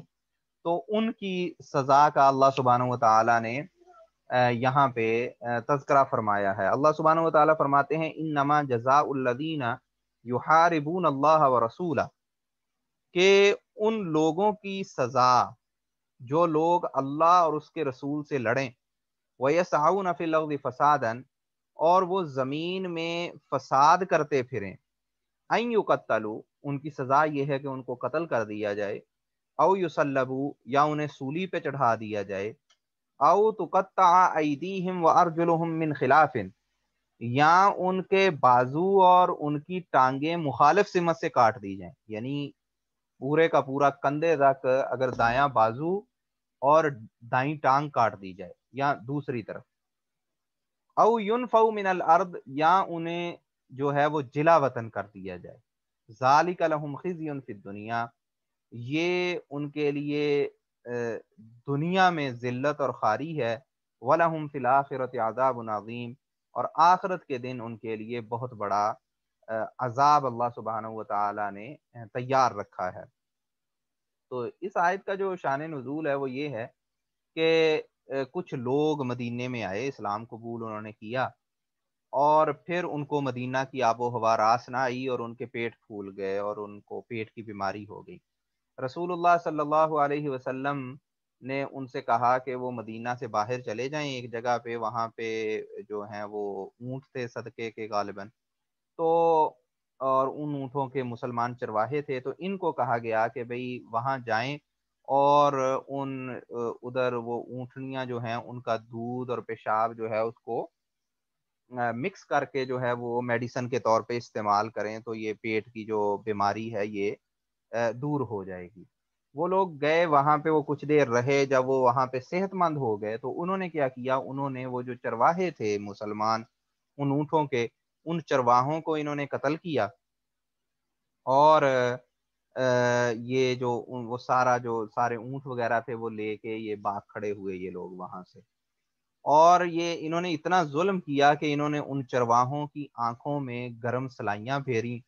तो उनकी सज़ा का अल्लाह सुबहान तला ने यहाँ पे तस्करा फरमाया है अल्लाह सुबहान वाली फरमाते हैं इन नमा जजाउल्लदीना युहारिबून अल्लाह व रसूल के उन लोगों की सज़ा जो लोग अल्लाह और उसके रसूल से लड़ें वयसाउन फ़िल फसादन और वो ज़मीन में फसाद करते फिरें अन युकत्तलू उनकी सज़ा ये है कि उनको कत्ल कर दिया जाए औ युसल्लबू या उन्हें सूली पे चढ़ा दिया जाए औ तुकत्ताईदीम व अर्जुलहम मिन खिलाफिन या उनके बाजू और उनकी टांगे मुखालिफ सिमत से काट दी जाए यानी पूरे का पूरा कंधे तक अगर दायां बाजू और दाई टांग काट दी जाए या दूसरी तरफ औ यून फ़ऊ मिनल अर्द या उन्हें जो है वो जिला वतन कर दिया जाए जालिक लहम खिजियन दुनिया ये उनके लिए दुनिया में ज़िल्त और खारी है फिल आखिरत आज़ाब नाज़ीम और आखरत के दिन उनके लिए बहुत बड़ा अजाब अल्लाह सुबहान ने तैयार रखा है तो इस आयत का जो शान नज़ूल है वो ये है कि कुछ लोग मदीने में आए इस्लाम कबूल उन्होंने किया और फिर उनको मदीना की आबो हवा रास ना आई और उनके पेट फूल गए और उनको पेट की बीमारी हो गई रसूलुल्लाह सल्लल्लाहु अलैहि वसल्लम ने उनसे कहा कि वो मदीना से बाहर चले जाएं एक जगह पे वहाँ पे जो हैं वो ऊँट थे सदके के गालिबा तो और उन ऊँटों के मुसलमान चरवाहे थे तो इनको कहा गया कि भाई वहाँ जाएं और उन उधर वो ऊँटनियाँ जो हैं उनका दूध और पेशाब जो है उसको मिक्स करके जो है वो मेडिसन के तौर पे इस्तेमाल करें तो ये पेट की जो बीमारी है ये दूर हो जाएगी वो लोग गए वहां पे वो कुछ देर रहे जब वो वहां पे सेहतमंद हो गए तो उन्होंने क्या किया उन्होंने वो जो चरवाहे थे मुसलमान उन ऊँटों के उन चरवाहों को इन्होंने कत्ल किया और ये जो वो सारा जो सारे ऊँट वगैरह थे वो लेके ये बाग खड़े हुए ये लोग वहां से और ये इन्होंने इतना जुल्म किया कि इन्होंने उन चरवाहों की आंखों में गर्म सलाइयाँ फेरी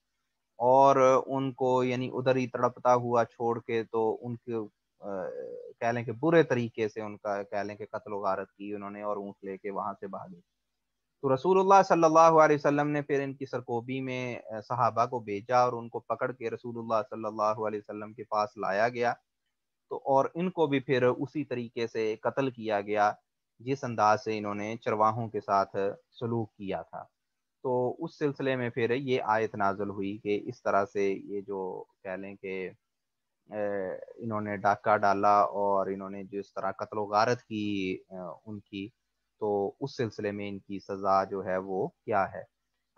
और उनको यानी उधर ही तड़पता हुआ छोड़ के तो उनके कह लें कि बुरे तरीके से उनका कह लें कि कत्ल वारत की उन्होंने और ऊँट लेके वहाँ से भागे तो रसूलुल्लाह सल्लल्लाहु अलैहि वसल्लम ने फिर इनकी सरकोबी में सहाबा को भेजा और उनको पकड़ के रसूलुल्लाह सल्लल्लाहु अलैहि वसल्लम के पास लाया गया तो और इनको भी फिर उसी तरीके से कत्ल किया गया जिस अंदाज से इन्होंने चरवाहों के साथ सलूक किया था तो उस सिलसिले में फिर ये आयत नाजुल हुई कि इस तरह से ये जो कह लें कि इन्होंने डाका डाला और इन्होंने जिस तरह कत्ल गारत की उनकी तो उस सिलसिले में इनकी सज़ा जो है वो क्या है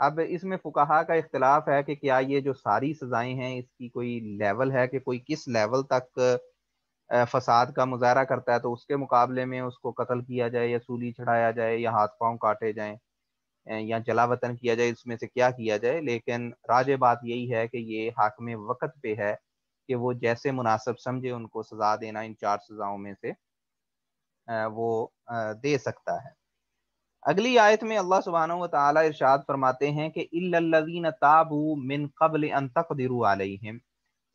अब इसमें फुकाहा का इख्तलाफ है कि क्या ये जो सारी सज़ाएं हैं इसकी कोई लेवल है कि कोई किस लेवल तक फसाद का मुजाहरा करता है तो उसके मुकाबले में उसको कत्ल किया जाए या सूली चढ़ाया जाए या हाथ पांव काटे जाएं या जला वतन किया जाए इसमें से क्या किया जाए लेकिन राज बात यही है कि ये हाकम वक़्त पे है कि वो जैसे मुनासिब समझे उनको सजा देना इन चार सजाओं में से वो दे सकता है अगली आयत में अल्लाह सुबहान तआला इरशाद फरमाते हैं कि इल्लल्लज़ीन ताबू मिन कबल अन तकदिरू अलैहिम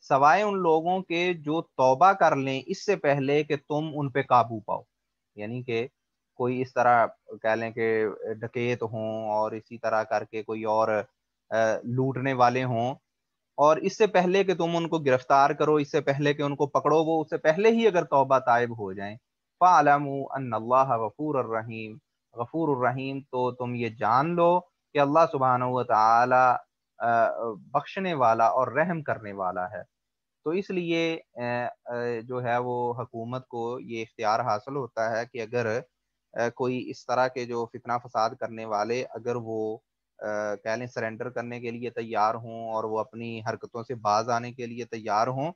सवाए उन लोगों के जो तौबा कर लें इससे पहले कि तुम उन पे काबू पाओ यानी कि कोई इस तरह कह लें कि डकेत हों और इसी तरह करके कोई और लूटने वाले हों और इससे पहले कि तुम उनको गिरफ्तार करो इससे पहले कि उनको पकड़ो वो उससे पहले ही अगर तोबा तायब हो जाए फ़ालमल्ला गफूर रहीम गफूर रहीम तो तुम ये जान लो कि अल्लाह सुबहान बख्शने वाला और रहम करने वाला है तो इसलिए जो है वो हकूमत को ये इख्तियार हासिल होता है कि अगर कोई इस तरह के जो फितना फसाद करने वाले अगर वो कह लें सरेंडर करने के लिए तैयार हों और वो अपनी हरकतों से बाज आने के लिए तैयार हों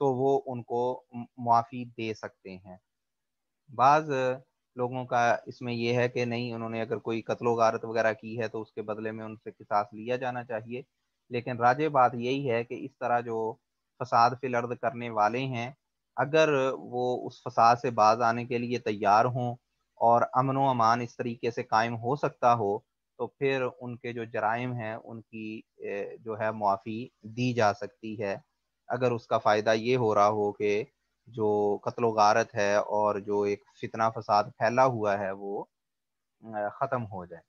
तो वो उनको मुआफ़ी दे सकते हैं बाज़ लोगों का इसमें यह है कि नहीं उन्होंने अगर कोई कत्लो गारत वगैरह की है तो उसके बदले में उनसे किसास लिया जाना चाहिए लेकिन राजे बात यही है कि इस तरह जो फसाद फिलर्द करने वाले हैं अगर वो उस फसाद से बाज आने के लिए तैयार हों और अमन अमान इस तरीके से कायम हो सकता हो तो फिर उनके जो जराइम हैं उनकी जो है मुआफ़ी दी जा सकती है अगर उसका फ़ायदा ये हो रहा हो कि जो कत्ल गारत है और जो एक फितना फसाद फैला हुआ है वो ख़त्म हो जाए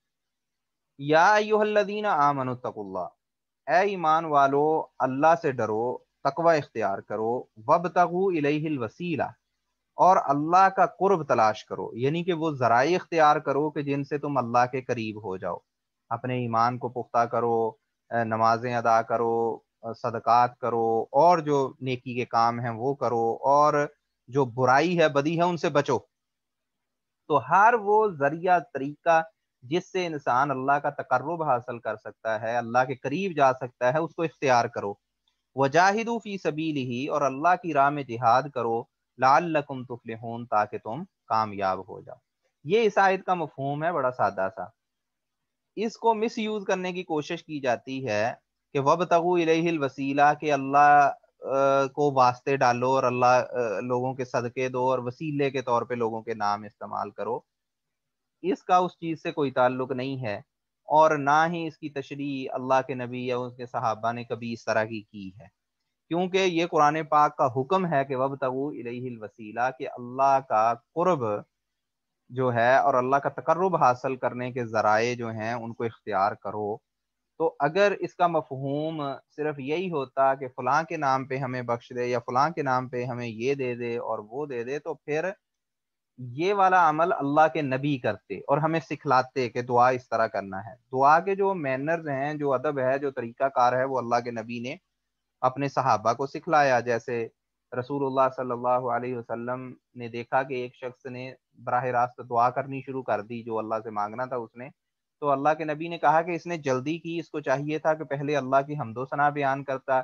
यादीन आमन तकुल्ला ए ईमान वालो अल्लाह से डरो तकवा इख्तियार करो वब तगु वसीला और अल्लाह का कुर्ब तलाश करो यानी कि वो जराए इख्तियार करो कि जिनसे तुम अल्लाह के करीब हो जाओ अपने ईमान को पुख्ता करो नमाजें अदा करो सदक़ात करो और जो नेकी के काम हैं वो करो और जो बुराई है बदी है उनसे बचो तो हर वो जरिया तरीका जिससे इंसान अल्लाह का तकर्रब हासिल कर सकता है अल्लाह के करीब जा सकता है उसको इख्तियार करो वजाहिदू फ़ी सबील ही और अल्लाह की राह में जिहाद करो लाल लकुम हूं ताकि तुम कामयाब हो जाओ ये इस आयत का मफहूम है बड़ा सादा सा इसको मिस यूज करने की कोशिश की जाती है कि वब तगु वसीला के अल्लाह को वास्ते डालो और अल्लाह लोगों के सदके दो और वसीले के तौर पे लोगों के नाम इस्तेमाल करो इसका उस चीज़ से कोई ताल्लुक नहीं है और ना ही इसकी तशरी अल्लाह के नबी या उसके सहाबा ने कभी इस तरह की की है क्योंकि ये कुरान पाक का हुक्म है कि वब तब वसीला कि अल्लाह का कुर्ब जो है और अल्लाह का तकर्रब हासिल करने के ज़राए जो हैं उनको इख्तियार करो तो अगर इसका मफहूम सिर्फ यही होता कि फ़लाँ के नाम पे हमें बख्श दे या फ़लाँ के नाम पे हमें ये दे दे और वो दे दे तो फिर ये वाला अमल अल्लाह के नबी करते और हमें सिखलाते कि दुआ इस तरह करना है दुआ के जो मैनर्स हैं जो अदब है जो तरीक़ाकार है वो अल्लाह के नबी ने अपने सहाबा को सिखलाया जैसे रसूलुल्लाह सल्लल्लाहु अलैहि वसल्लम ने देखा कि एक शख्स ने बरह रास्त दुआ करनी शुरू कर दी जो अल्लाह से मांगना था उसने तो अल्लाह के नबी ने कहा कि इसने जल्दी की इसको चाहिए था कि पहले अल्लाह की हमदोसना बयान करता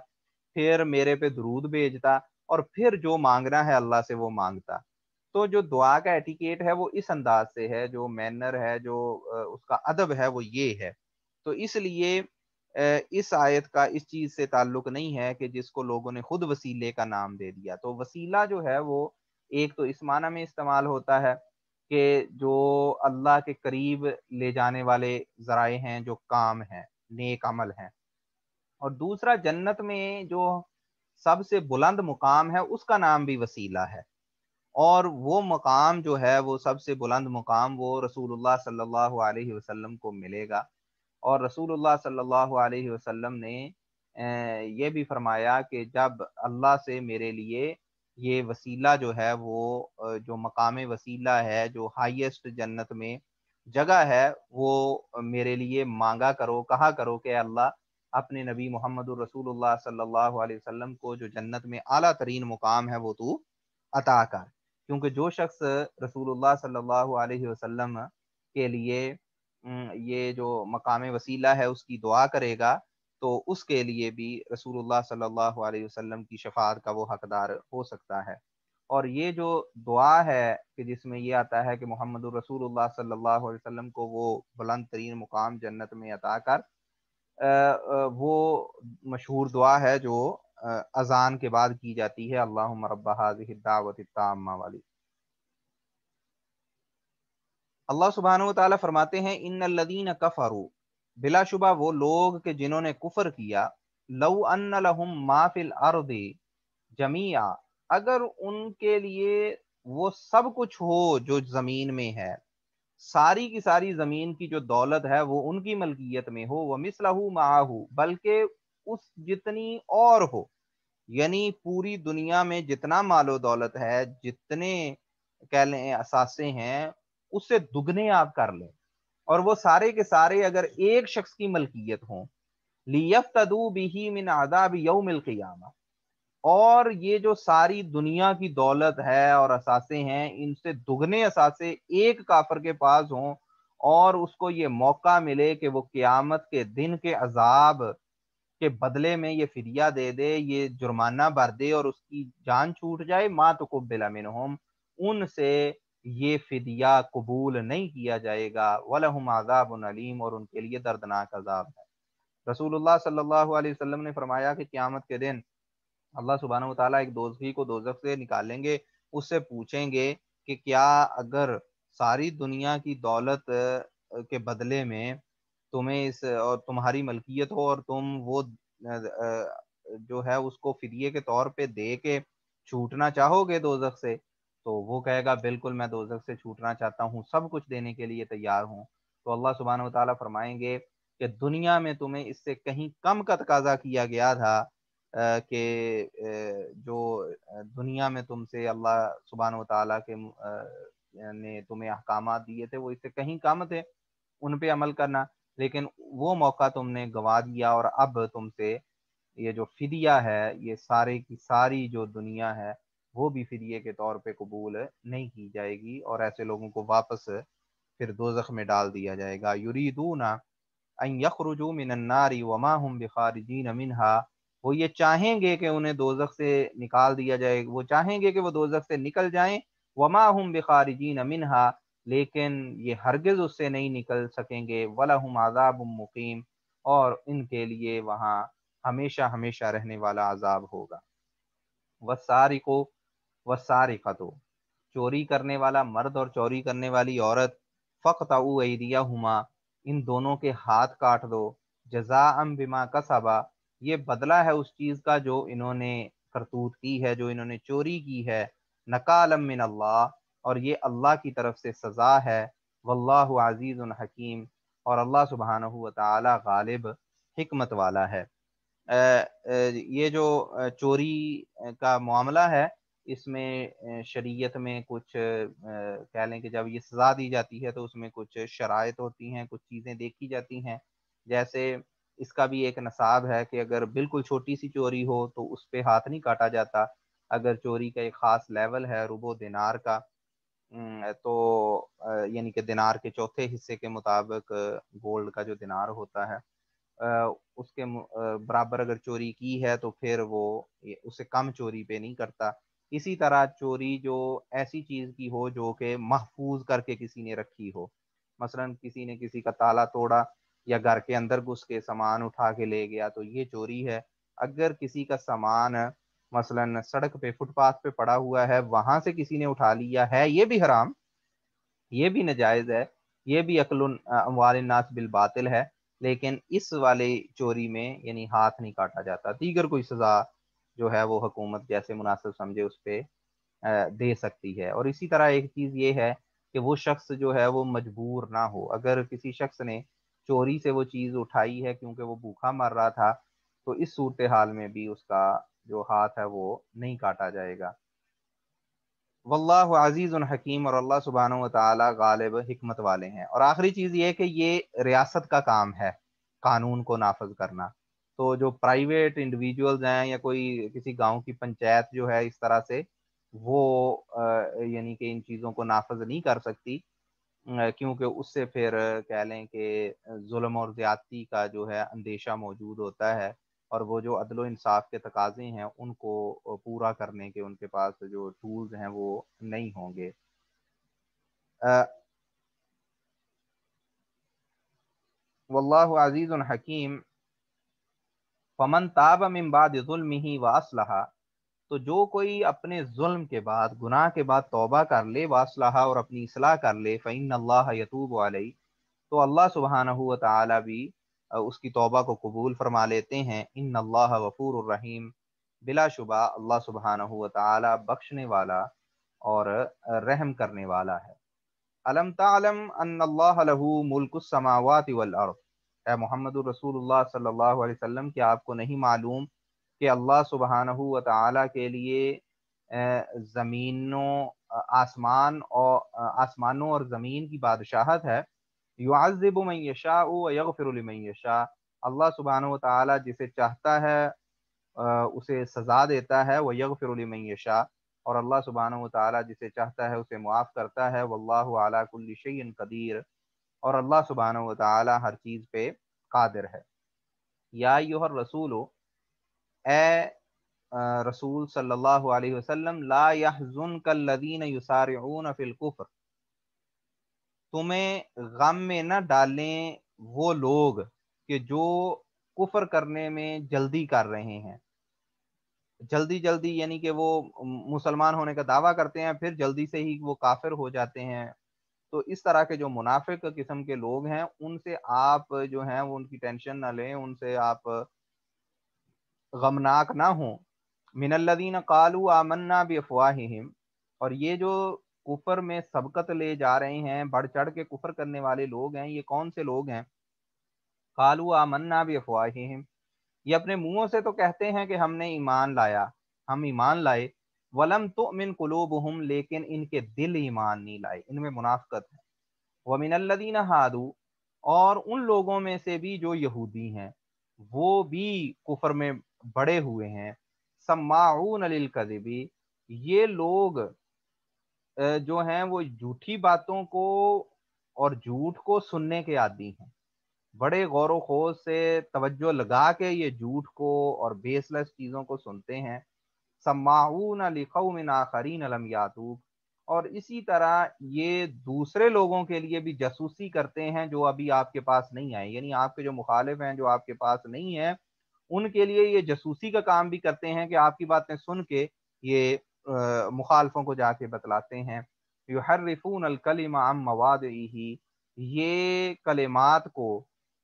फिर मेरे पे दरूद भेजता और फिर जो मांगना है अल्लाह से वो मांगता तो जो दुआ का एटिकेट है वो इस अंदाज से है जो मैनर है जो उसका अदब है वो ये है तो इसलिए इस आयत का इस चीज से ताल्लुक नहीं है कि जिसको लोगों ने खुद वसीले का नाम दे दिया तो वसीला जो है वो एक तो इस माना में इस्तेमाल होता है कि जो अल्लाह के करीब ले जाने वाले जराए हैं जो काम हैं नेक अमल हैं और दूसरा जन्नत में जो सबसे बुलंद मुकाम है उसका नाम भी वसीला है और वो मकाम जो है वो सबसे बुलंद मुकाम वो रसूलुल्लाह सल्लल्लाहु अलैहि वसल्लम को मिलेगा और रसूल सल्ला अलैहि ने यह भी फरमाया कि जब अल्लाह से मेरे लिए ये वसीला जो है वो जो मकाम वसीला है जो हाइस्ट जन्नत में जगह है वो मेरे लिए मांगा करो कहा करो कि अल्लाह अपने नबी मोहम्मद रसूल सल्ला वसम को जो जन्नत में अला तरीन मुकाम है वो तू अता कर क्योंकि जो शख्स रसूल सल्ला वसम के लिए ये जो मकाम वसीला है उसकी दुआ करेगा तो उसके लिए भी रसूलुल्लाह सल्लल्लाहु अलैहि वसल्लम की शफात का वो हकदार हो सकता है और ये जो दुआ है कि जिसमें ये आता है कि मोहम्मद रसूलुल्लाह सल्लल्लाहु अलैहि वसल्लम को वो बुलंद तरीन मुकाम जन्नत में अता कर वो मशहूर दुआ है जो अजान के बाद की जाती है अल्लाह मरबा हाजिर दावत वाली अल्लाह सुबहान तला फरमाते हैं इन लदीन कफ़ारू बिलाशुबा वो लोग के जिन्होंने कुफर किया लऊ अन लहुम माफिल अरदे जमिया अगर उनके लिए वो सब कुछ हो जो ज़मीन में है सारी की सारी ज़मीन की जो दौलत है वो उनकी मलकियत में हो वह मिसलहू माहू बल्कि उस जितनी और हो यानी पूरी दुनिया में जितना मालो दौलत है जितने कह लें असासे हैं उससे दुगने आप कर लें और वो सारे के सारे अगर एक शख्स की मलकियत हो लियफ तदू बिही मिन आदाब यौमिल क़ियामा और ये जो सारी दुनिया की दौलत है और असासे हैं इनसे दुगने असासे एक काफर के पास हों और उसको ये मौका मिले कि वो क्यामत के दिन के अजाब के बदले में ये फिरिया दे दे ये जुर्माना भर दे और उसकी जान छूट जाए माँ तो कुबिला मिन उनसे ये फिदिया कबूल नहीं किया जाएगा वलहम आज़ाब अलीम और उनके लिए दर्दनाक अजाब है रसूल सल्ला अलैहि ने फरमाया कि क़्यामत के दिन अल्लाह सुबहान तला एक दोजी को दोजक से निकालेंगे उससे पूछेंगे कि क्या अगर सारी दुनिया की दौलत के बदले में तुम्हें इस और तुम्हारी मलकियत हो और तुम वो जो है उसको फिदिये के तौर पे दे के छूटना चाहोगे दोजक से तो वो कहेगा बिल्कुल मैं दोजक से छूटना चाहता हूँ सब कुछ देने के लिए तैयार हूँ तो अल्लाह सुबहान तला फरमाएंगे कि दुनिया में तुम्हें इससे कहीं कम का तकाजा किया गया था कि जो दुनिया में तुमसे अल्लाह सुबहान तला के ने तुम्हें अहकाम दिए थे वो इससे कहीं कम थे उन पर अमल करना लेकिन वो मौका तुमने गवा दिया और अब तुमसे ये जो फिदिया है ये सारे की सारी जो दुनिया है वो भी फिरिए के तौर पे कबूल नहीं की जाएगी और ऐसे लोगों को वापस फिर दोजख में डाल दिया जाएगा युरीदूना यखरुजू वमा हम बिखारजीन मिनहा वो ये चाहेंगे कि उन्हें दोजख से निकाल दिया जाए वो चाहेंगे कि वो दोजख से निकल जाएं वमा हम बिखारजीन मिनहा लेकिन ये हरगिज उससे नहीं निकल सकेंगे वला हम आज़ाब मुकीम और इनके लिए वहाँ हमेशा हमेशा रहने वाला आज़ाब होगा सारी को व सारे चोरी करने वाला मर्द और चोरी करने वाली औरत फ़क हुमा इन दोनों के हाथ काट दो जजा अम बिमा कसबा ये बदला है उस चीज़ का जो इन्होंने करतूत की है जो इन्होंने चोरी की है नकालम मिन अल्लाह और ये अल्लाह की तरफ से सज़ा है वल्लाहु अजीज़ हकीम और अल्लाह सुबहान ताली गालिब हमत वाला है ये जो चोरी का मामला है इसमें शरीयत में कुछ कह लें कि जब ये सज़ा दी जाती है तो उसमें कुछ शराय होती हैं कुछ चीज़ें देखी जाती हैं जैसे इसका भी एक नसाब है कि अगर बिल्कुल छोटी सी चोरी हो तो उस पर हाथ नहीं काटा जाता अगर चोरी का एक ख़ास लेवल है रुबो दिनार का तो यानी कि दिनार के चौथे हिस्से के मुताबिक गोल्ड का जो दिनार होता है उसके बराबर अगर चोरी की है तो फिर वो उसे कम चोरी पे नहीं करता इसी तरह चोरी जो ऐसी चीज की हो जो कि महफूज करके किसी ने रखी हो मसलन किसी ने किसी का ताला तोड़ा या घर के अंदर घुस के सामान उठा के ले गया तो ये चोरी है अगर किसी का सामान मसलन सड़क पे फुटपाथ पे पड़ा हुआ है वहां से किसी ने उठा लिया है ये भी हराम ये भी नजायज है ये भी अकल अमवाल नास बिल बातिल है लेकिन इस वाले चोरी में यानी हाथ नहीं काटा जाता दीगर कोई सजा जो है वो हुकूमत जैसे मुनासिब समझे उस पर दे सकती है और इसी तरह एक चीज़ ये है कि वो शख्स जो है वो मजबूर ना हो अगर किसी शख्स ने चोरी से वो चीज़ उठाई है क्योंकि वो भूखा मर रहा था तो इस सूरत हाल में भी उसका जो हाथ है वो नहीं काटा जाएगा वल्लाहु अजीज़ हकीम और अल्लाह सुबहान तआला गालिब हमत वाले हैं और आखिरी चीज़ ये कि ये रियासत का काम है कानून को नाफज करना तो जो प्राइवेट इंडिविजुअल्स हैं या कोई किसी गांव की पंचायत जो है इस तरह से वो यानी कि इन चीज़ों को नाफज नहीं कर सकती क्योंकि उससे फिर कह लें कि जुल्म और ज़्यादती का जो है अंदेशा मौजूद होता है और वो जो अदल इंसाफ के तकाजे हैं उनको पूरा करने के उनके पास जो टूल्स हैं वो नहीं होंगे वल्लाह अजीज़ हकीम फमन ताब इम्बाद ही वासलहा तो जो कोई अपने जुल्म के बाद गुनाह के बाद तौबा कर ले वासलहा और अपनी असलाह कर ले फ़ैन अल्लाह यतूब वाली तो अल्लाह सुबहाना हुआ भी उसकी तौबा को कबूल फरमा लेते हैं इन अल्लाह गफूर रहीम बिलाशुबा अल्लाह सुबहाना हुआ ताला बख्शने वाला और रहम करने वाला है अलम तालम अल्लाह लहू मुल्क समावात वल मोहम्मद रसूलुल्लाह सल्लल्लाहु अलैहि वसल्लम कि आपको नहीं मालूम कि अल्लाह सुबहान व के लिए ज़मीनों आसमान और आसमानों और ज़मीन की बादशाहत है युआब मैशा यशा यग मन अल्लाह सुबहान व जिसे चाहता है उसे सज़ा देता है वह यग मन मैशा और अल्लाह सुबहान व जिसे चाहता है उसे मुआफ़ करता है वल्लाह अला कुल्ली कदीर और अल्लाह सुबहान ताली हर चीज़ पे कादिर है या यूहर रसूल हो ए रसूल सल्लल्लाहु अलैहि ला यहजुन तुम्हें गम में न डालें वो लोग कि जो कुफर करने में जल्दी कर रहे हैं जल्दी जल्दी यानी कि वो मुसलमान होने का दावा करते हैं फिर जल्दी से ही वो काफिर हो जाते हैं तो इस तरह के जो मुनाफिक किस्म के लोग हैं उनसे आप जो हैं वो उनकी टेंशन ना लें उनसे आप गमनाक ना हो मिनल्लिन कालू आमन्ना भी बेफवाहिम और ये जो कुफर में सबकत ले जा रहे हैं बढ़ चढ़ के कुफर करने वाले लोग हैं ये कौन से लोग हैं कालू आमन्ना भी बेफवाहिम ये अपने मुंहों से तो कहते हैं कि हमने ईमान लाया हम ईमान लाए वलम तो मिन हम लेकिन इनके दिल ईमान नहीं लाए इनमें मुनाफ्त है वमिनल्लिन हादू और उन लोगों में से भी जो यहूदी हैं वो भी कुफर में बड़े हुए हैं सम्माऊन अलिल कदबी ये लोग जो हैं वो झूठी बातों को और झूठ को सुनने के आदि हैं बड़े गौर व खोज से तवज्जो लगा के ये झूठ को और बेसलेस चीज़ों को सुनते हैं सम्माऊन लिखौमिन आखरीन अलम यातूब और इसी तरह ये दूसरे लोगों के लिए भी जासूसी करते हैं जो अभी आपके पास नहीं आए यानी आपके जो मुखालिफ हैं जो आपके पास नहीं है उनके लिए ये जासूसी का काम भी करते हैं कि आपकी बातें सुन के ये मुखालफों को जाके बतलाते हैं यहरफून अलकलम अम मवाद ही ये कलेमात को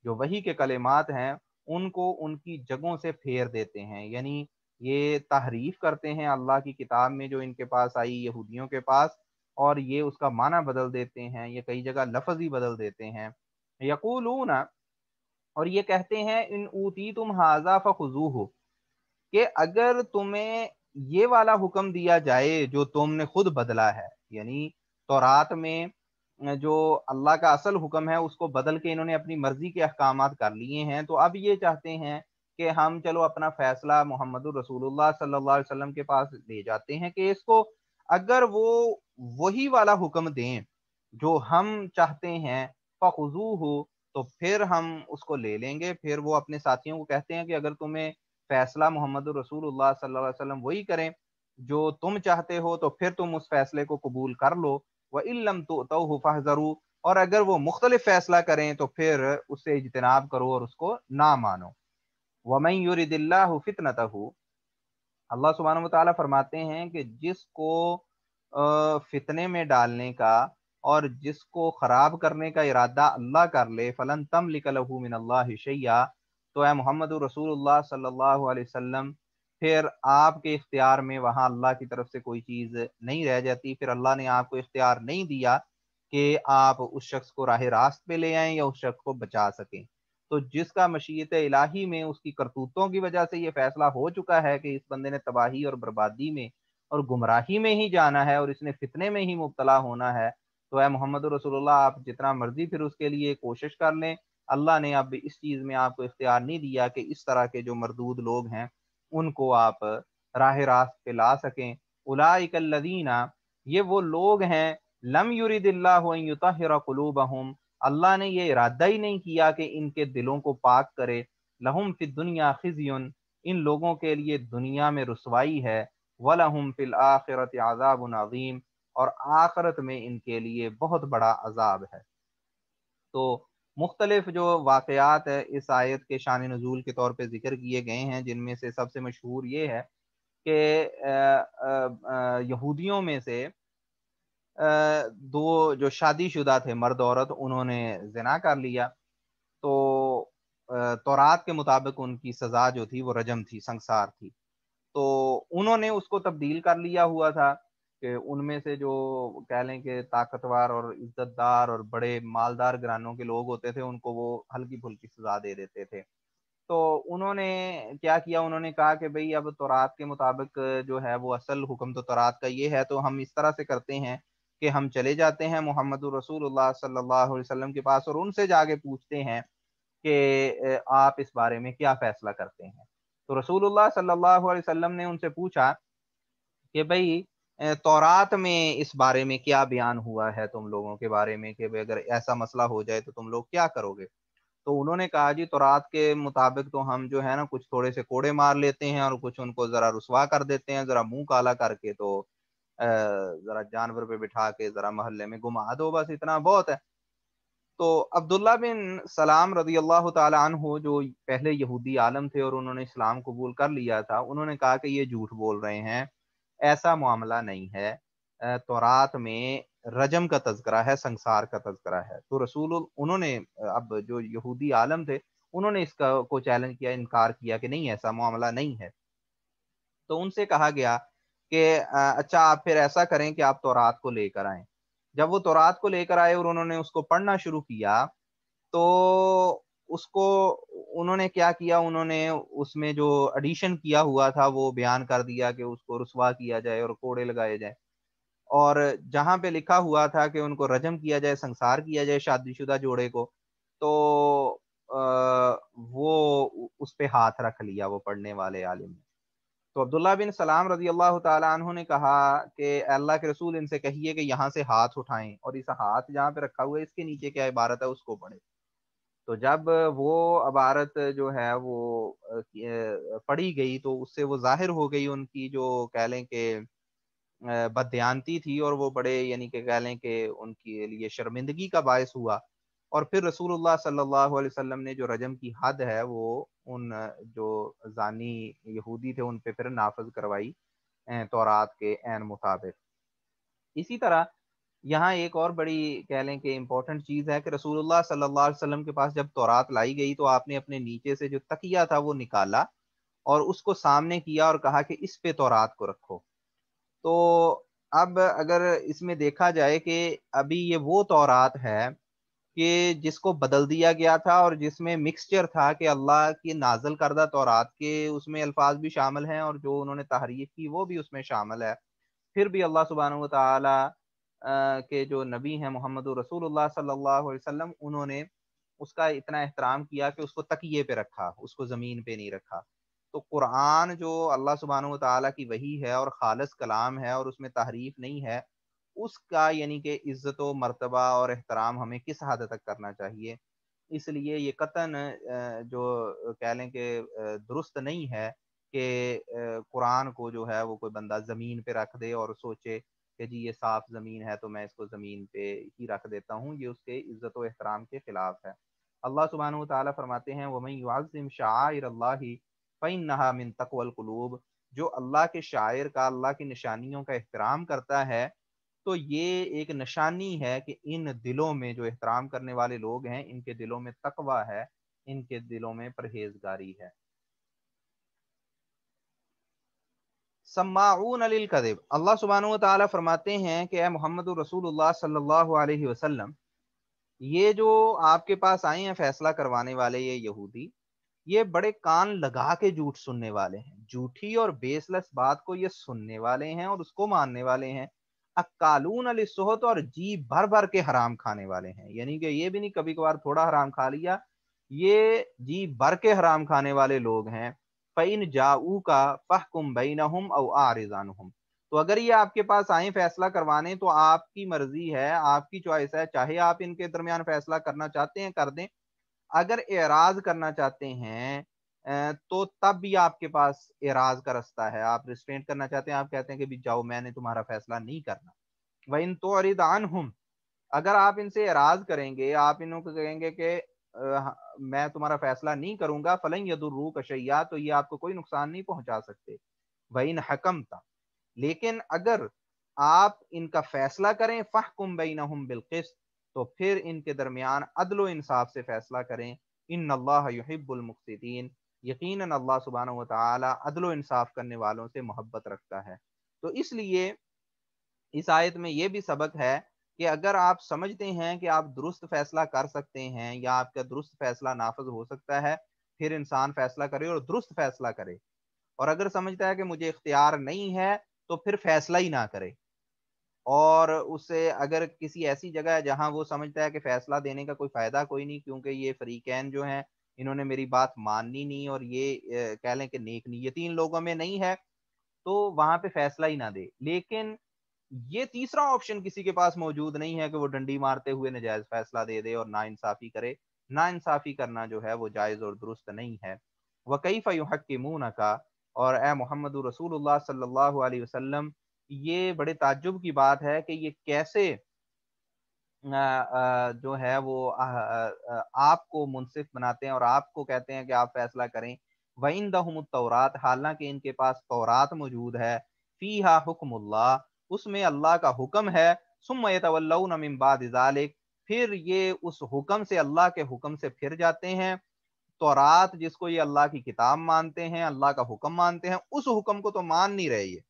जो वही के कलेमात हैं उनको उनकी जगहों से फेर देते हैं यानी ये तहरीफ करते हैं अल्लाह की किताब में जो इनके पास आई यहूदियों के पास और ये उसका माना बदल देते हैं ये कई जगह लफज ही बदल देते हैं यकूलू और ये कहते हैं इन ऊती तुम हाजा फजू हो कि अगर तुम्हें ये वाला हुक्म दिया जाए जो तुमने खुद बदला है यानी तो रात में जो अल्लाह का असल हुक्म है उसको बदल के इन्होंने अपनी मर्जी के अहकाम कर लिए हैं तो अब ये चाहते हैं कि हम चलो अपना फैसला मोहम्मद रसूलुल्लाह सल्लल्लाहु अलैहि वसल्लम के पास ले जाते हैं कि इसको अगर वो वही वाला हुक्म दें जो हम चाहते हैं फ़ुजू हो तो फिर हम उसको ले लेंगे फिर वो अपने साथियों को कहते हैं कि अगर तुम्हें फैसला मोहम्मद रसूलुल्लाह सल्लल्लाहु अलैहि वसल्लम वही करें जो तुम चाहते हो तो फिर तुम उस फैसले को कबूल कर लो व इलम तो फ़ाहरू और अगर वो मुख्तलिफ फैसला करें तो फिर उससे इजतनाब करो और उसको ना मानो वमई युरदिल्ला फितनत अल्लाह सुबहान ताली फरमाते हैं कि जिसको फितने में डालने का और जिसको ख़राब करने का इरादा अल्लाह कर ले फ़लन तम लिकलहू मिन अल्लाह शैया तो ए मोहम्मद रसूलुल्लाह सल्लल्लाहु अलैहि वसल्लम फिर आपके इख्तियार में वहाँ अल्लाह की तरफ से कोई चीज़ नहीं रह जाती फिर अल्लाह ने आपको इख्तियार नहीं दिया कि आप उस शख्स को राह रास्त पे ले आए या उस शख्स को बचा सकें तो जिसका मशीत इलाही में उसकी करतूतों की वजह से ये फैसला हो चुका है कि इस बंदे ने तबाही और बर्बादी में और गुमराही में ही जाना है और इसने फितने में ही मुबतला होना है तो है मोहम्मद रसोल्ला आप जितना मर्जी फिर उसके लिए कोशिश कर लें अल्लाह ने अब इस चीज़ में आपको इख्तियार नहीं दिया कि इस तरह के जो मरदूद लोग हैं उनको आप राह रास्त पे ला सकें उलाकल्लदीना ये वो लोग हैं लम युरिदिल्लातरा कलूबहम अल्लाह ने यह इरादा ही नहीं किया कि इनके दिलों को पाक करे लहुम फिर दुनिया खिजियन इन लोगों के लिए दुनिया में रसवाई है वलहुम फिल आखिरत आज़ाब नवीम और आखरत में इनके लिए बहुत बड़ा अजाब है तो मुख्तलिफ जो वाक़ात है इस आयत के शान नज़ूल के तौर पर जिक्र किए गए हैं जिनमें से सबसे मशहूर ये है कि यहूदियों में से दो जो शादीशुदा थे मर्द औरत उन्होंने जना कर लिया तो तौरात के मुताबिक उनकी सज़ा जो थी वो रजम थी संसार थी तो उन्होंने उसको तब्दील कर लिया हुआ था कि उनमें से जो कह लें कि ताकतवर और इज्जतदार और बड़े मालदार ग्रानों के लोग होते थे उनको वो हल्की फुल्की सज़ा दे देते थे तो उन्होंने क्या किया उन्होंने कहा कि भाई अब तौरात के मुताबिक जो है वो असल हुक्म तो तौरात का ये है तो हम इस तरह से करते हैं कि हम चले जाते हैं मोहम्मद रसूल सल्लल्लाहु वसल्लम के पास और उनसे जाके पूछते हैं कि आप इस बारे में क्या फैसला करते हैं तो रसूल सल्लाम ने उनसे पूछा कि भाई तौरात में इस बारे में क्या बयान हुआ है तुम लोगों के बारे में कि अगर ऐसा मसला हो जाए तो तुम लोग क्या करोगे तो उन्होंने कहा जी तौरात के मुताबिक तो हम जो है ना कुछ थोड़े से कोड़े मार लेते हैं और कुछ उनको ज़रा रसवा कर देते हैं ज़रा मुंह काला करके तो जरा जानवर पे बिठा के जरा मोहल्ले में घुमा दो बस इतना बहुत है तो अब्दुल्ला बिन सलाम रजी अल्लाह तु जो पहले यहूदी आलम थे और उन्होंने इस्लाम कबूल कर लिया था उन्होंने कहा कि ये झूठ बोल रहे हैं ऐसा मामला नहीं है तो रात में रजम का तस्करा है संसार का तस्करा है तो रसूल उन्होंने अब जो यहूदी आलम थे उन्होंने इसका को चैलेंज किया इनकार किया कि नहीं ऐसा मामला नहीं है तो उनसे कहा गया कि अच्छा आप फिर ऐसा करें कि आप तोरात को लेकर आए जब वो तोरात को लेकर आए और उन्होंने उसको पढ़ना शुरू किया तो उसको उन्होंने क्या किया उन्होंने उसमें जो एडिशन किया हुआ था वो बयान कर दिया कि उसको रसवा किया जाए और कोड़े लगाए जाए और जहां पे लिखा हुआ था कि उनको रजम किया जाए संसार किया जाए शादीशुदा जोड़े को तो आ, वो उस पर हाथ रख लिया वो पढ़ने वाले आलिम ने तो अब्दुल्ला बिन सलाम रजी अल्लाह तु ने कहा कि अल्लाह के रसूल इनसे कहिए कि यहाँ से हाथ उठाएं और इस हाथ जहाँ पे रखा हुआ है इसके नीचे क्या इबारत है उसको पढ़े तो जब वो इबारत जो है वो पढ़ी गई तो उससे वो जाहिर हो गई उनकी जो कह लें कि बदयांती थी और वो बड़े यानी कि कह लें कि उनके लिए शर्मिंदगी का बायस हुआ और फिर रसूलुल्लाह सल्लल्लाहु अलैहि वसल्लम ने जो रजम की हद है वो उन जो जानी यहूदी थे उन पे फिर नाफज करवाई अं, तौरात के एन मुताबिक इसी तरह यहाँ एक और बड़ी कह लें कि इम्पोर्टेंट चीज़ है कि रसूलुल्लाह सल्लल्लाहु अलैहि वसल्लम के पास जब तौरात लाई गई तो आपने अपने नीचे से जो तकिया था वो निकाला और उसको सामने किया और कहा कि इस पे तौरात को रखो तो अब अगर इसमें देखा जाए कि अभी ये वो तौरात है कि जिसको बदल दिया गया था और जिसमें मिक्सचर था कि अल्लाह की नाजल करदा तौरात के उसमें अल्फाज भी शामिल हैं और जो उन्होंने तहरीफ की वो भी उसमें शामिल है फिर भी अल्लाह सुबहान तला के जो नबी हैं मोहम्मद रसूल सल्लल्लाहु अलैहि वसल्लम उन्होंने उसका इतना एहतराम किया कि उसको तकिए पे रखा उसको ज़मीन पे नहीं रखा तो कुरान जो अल्लाह सुबहान तला की वही है और खालस कलाम है और उसमें तहरीफ नहीं है उसका यानी कि इज्जत व मरतबा और एहतराम हमें किस हद तक करना चाहिए इसलिए ये कतन जो कह लें कि दुरुस्त नहीं है कि कुरान को जो है वो कोई बंदा ज़मीन पे रख दे और सोचे कि जी ये साफ ज़मीन है तो मैं इसको ज़मीन पे ही रख देता हूँ ये उसके इज़्ज़त व एहतराम के ख़िलाफ़ है अल्लाह सुबहान ताली फरमाते हैं वमई युआज़म शायर अल्लाह फ़ैन नहा मिन तकवलकलूब जो अल्लाह के शायर का अल्लाह की निशानियों का एहतराम करता है तो ये एक निशानी है कि इन दिलों में जो एहतराम करने वाले लोग हैं इनके दिलों में तकवा है इनके दिलों में परहेजगारी है सम्माऊन अलिल कदिब अल्लाह सुबहान तला फरमाते हैं कि मोहम्मद रसूलुल्लाह सल्लल्लाहु अलैहि वसल्लम ये जो आपके पास आए हैं फैसला करवाने वाले ये यहूदी ये बड़े कान लगा के झूठ सुनने वाले हैं झूठी और बेसलेस बात को ये सुनने वाले हैं और उसको मानने वाले हैं अकालून अली सोहत और जी भर भर के हराम खाने वाले हैं यानी कि ये भी नहीं कभी कभार थोड़ा हराम खा लिया ये जी भर के हराम खाने वाले लोग हैं फिन जाऊ का फहकुम बैन औ आरिजान तो अगर ये आपके पास आए फैसला करवाने तो आपकी मर्जी है आपकी चॉइस है चाहे आप इनके दरमियान फैसला करना चाहते हैं कर दें अगर एराज करना चाहते हैं तो तब भी आपके पास एराज का रास्ता है आप रिस्ट्रेंट करना चाहते हैं आप कहते हैं कि भी जाओ मैंने तुम्हारा फैसला नहीं करना व इन तो रिदान हम अगर आप इनसे एराज करेंगे आप इनको कहेंगे कि हाँ, मैं तुम्हारा फैसला नहीं करूंगा फलंग यदुर्रू कशैया तो ये आपको कोई नुकसान नहीं पहुंचा सकते इन हकम था लेकिन अगर आप इनका फैसला करें फ़हकुम बैनहुम बिलकिस्त तो फिर इनके दरमियान अदल इंसाफ से फैसला करें इन अल्लाह युहिब्बुल यकीन अल्लाह सुबहान व इंसाफ करने वालों से मोहब्बत रखता है तो इसलिए इस आयत में ये भी सबक है कि अगर आप समझते हैं कि आप दुरुस्त फैसला कर सकते हैं या आपका दुरुस्त फैसला नाफज हो सकता है फिर इंसान फैसला करे और दुरुस्त फैसला करे और अगर समझता है कि मुझे इख्तियार नहीं है तो फिर फैसला ही ना करे और उसे अगर किसी ऐसी जगह है जहाँ वो समझता है कि फैसला देने का कोई फ़ायदा कोई नहीं क्योंकि ये फरीकैन जो हैं इन्होंने मेरी बात माननी नहीं और ये कह लें कि नेक नहीं ये तीन लोगों में नहीं है तो वहां पे फैसला ही ना दे लेकिन ये तीसरा ऑप्शन किसी के पास मौजूद नहीं है कि वो डंडी मारते हुए नजायज फैसला दे दे और ना इंसाफी करे ना इंसाफी करना जो है वो जायज़ और दुरुस्त नहीं है वकई फ़युहक के मुँह का और ए मोहम्मद रसूल सल्ला ये बड़े ताजुब की बात है कि ये कैसे जो है वो आपको मुनसिफ बनाते हैं और आपको कहते हैं कि आप फैसला करें वइन तौरात हालांकि इनके पास तौरात मौजूद है फ़ी हा हुक्मल्ला उसमें अल्लाह का हुक्म है सुमबादिक फिर ये उस हुक्म से अल्लाह के हुक्म से फिर जाते हैं तौरात जिसको ये अल्लाह की किताब मानते हैं अल्लाह का हुक्म मानते हैं उस हुक्म को तो मान नहीं रहे ये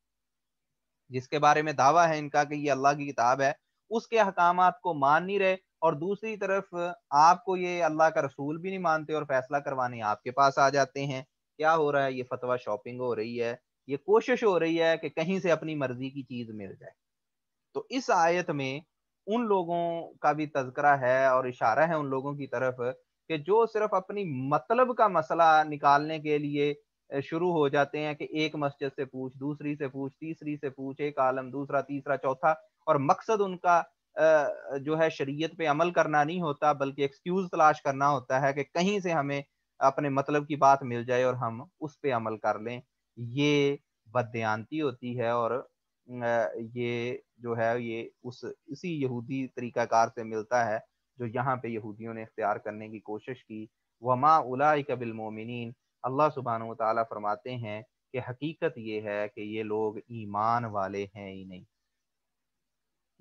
जिसके बारे में दावा है इनका कि ये अल्लाह की किताब है उसके अहकाम को मान नहीं रहे और दूसरी तरफ आपको ये अल्लाह का रसूल भी नहीं मानते और फैसला करवाने आपके पास आ जाते हैं क्या हो रहा है ये फतवा शॉपिंग हो रही है ये कोशिश हो रही है कि कहीं से अपनी मर्जी की चीज मिल जाए तो इस आयत में उन लोगों का भी तस्करा है और इशारा है उन लोगों की तरफ कि जो सिर्फ अपनी मतलब का मसला निकालने के लिए शुरू हो जाते हैं कि एक मस्जिद से पूछ दूसरी से पूछ तीसरी से पूछ एक आलम दूसरा तीसरा चौथा और मकसद उनका जो है शरीयत पे अमल करना नहीं होता बल्कि एक्सक्यूज तलाश करना होता है कि कहीं से हमें अपने मतलब की बात मिल जाए और हम उस पर अमल कर लें ये बदयांती होती है और ये जो है ये उस इसी यहूदी तरीकाकार से मिलता है जो यहाँ पे यहूदियों ने इख्तियार करने की कोशिश की वमा मोमिन अल्लाह सुबहान तला फरमाते हैं कि हकीकत ये है कि ये लोग ईमान वाले हैं ही नहीं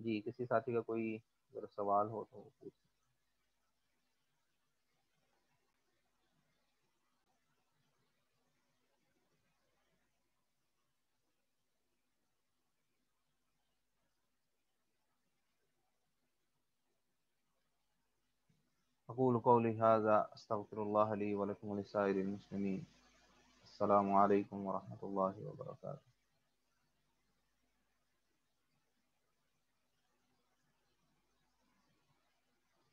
जी किसी साथी का कोई अगर सवाल हो तो पूछ أقول قولي هذا أستغفر الله لي ولكم ولسائر المسلمين السلام عليكم ورحمة الله وبركاته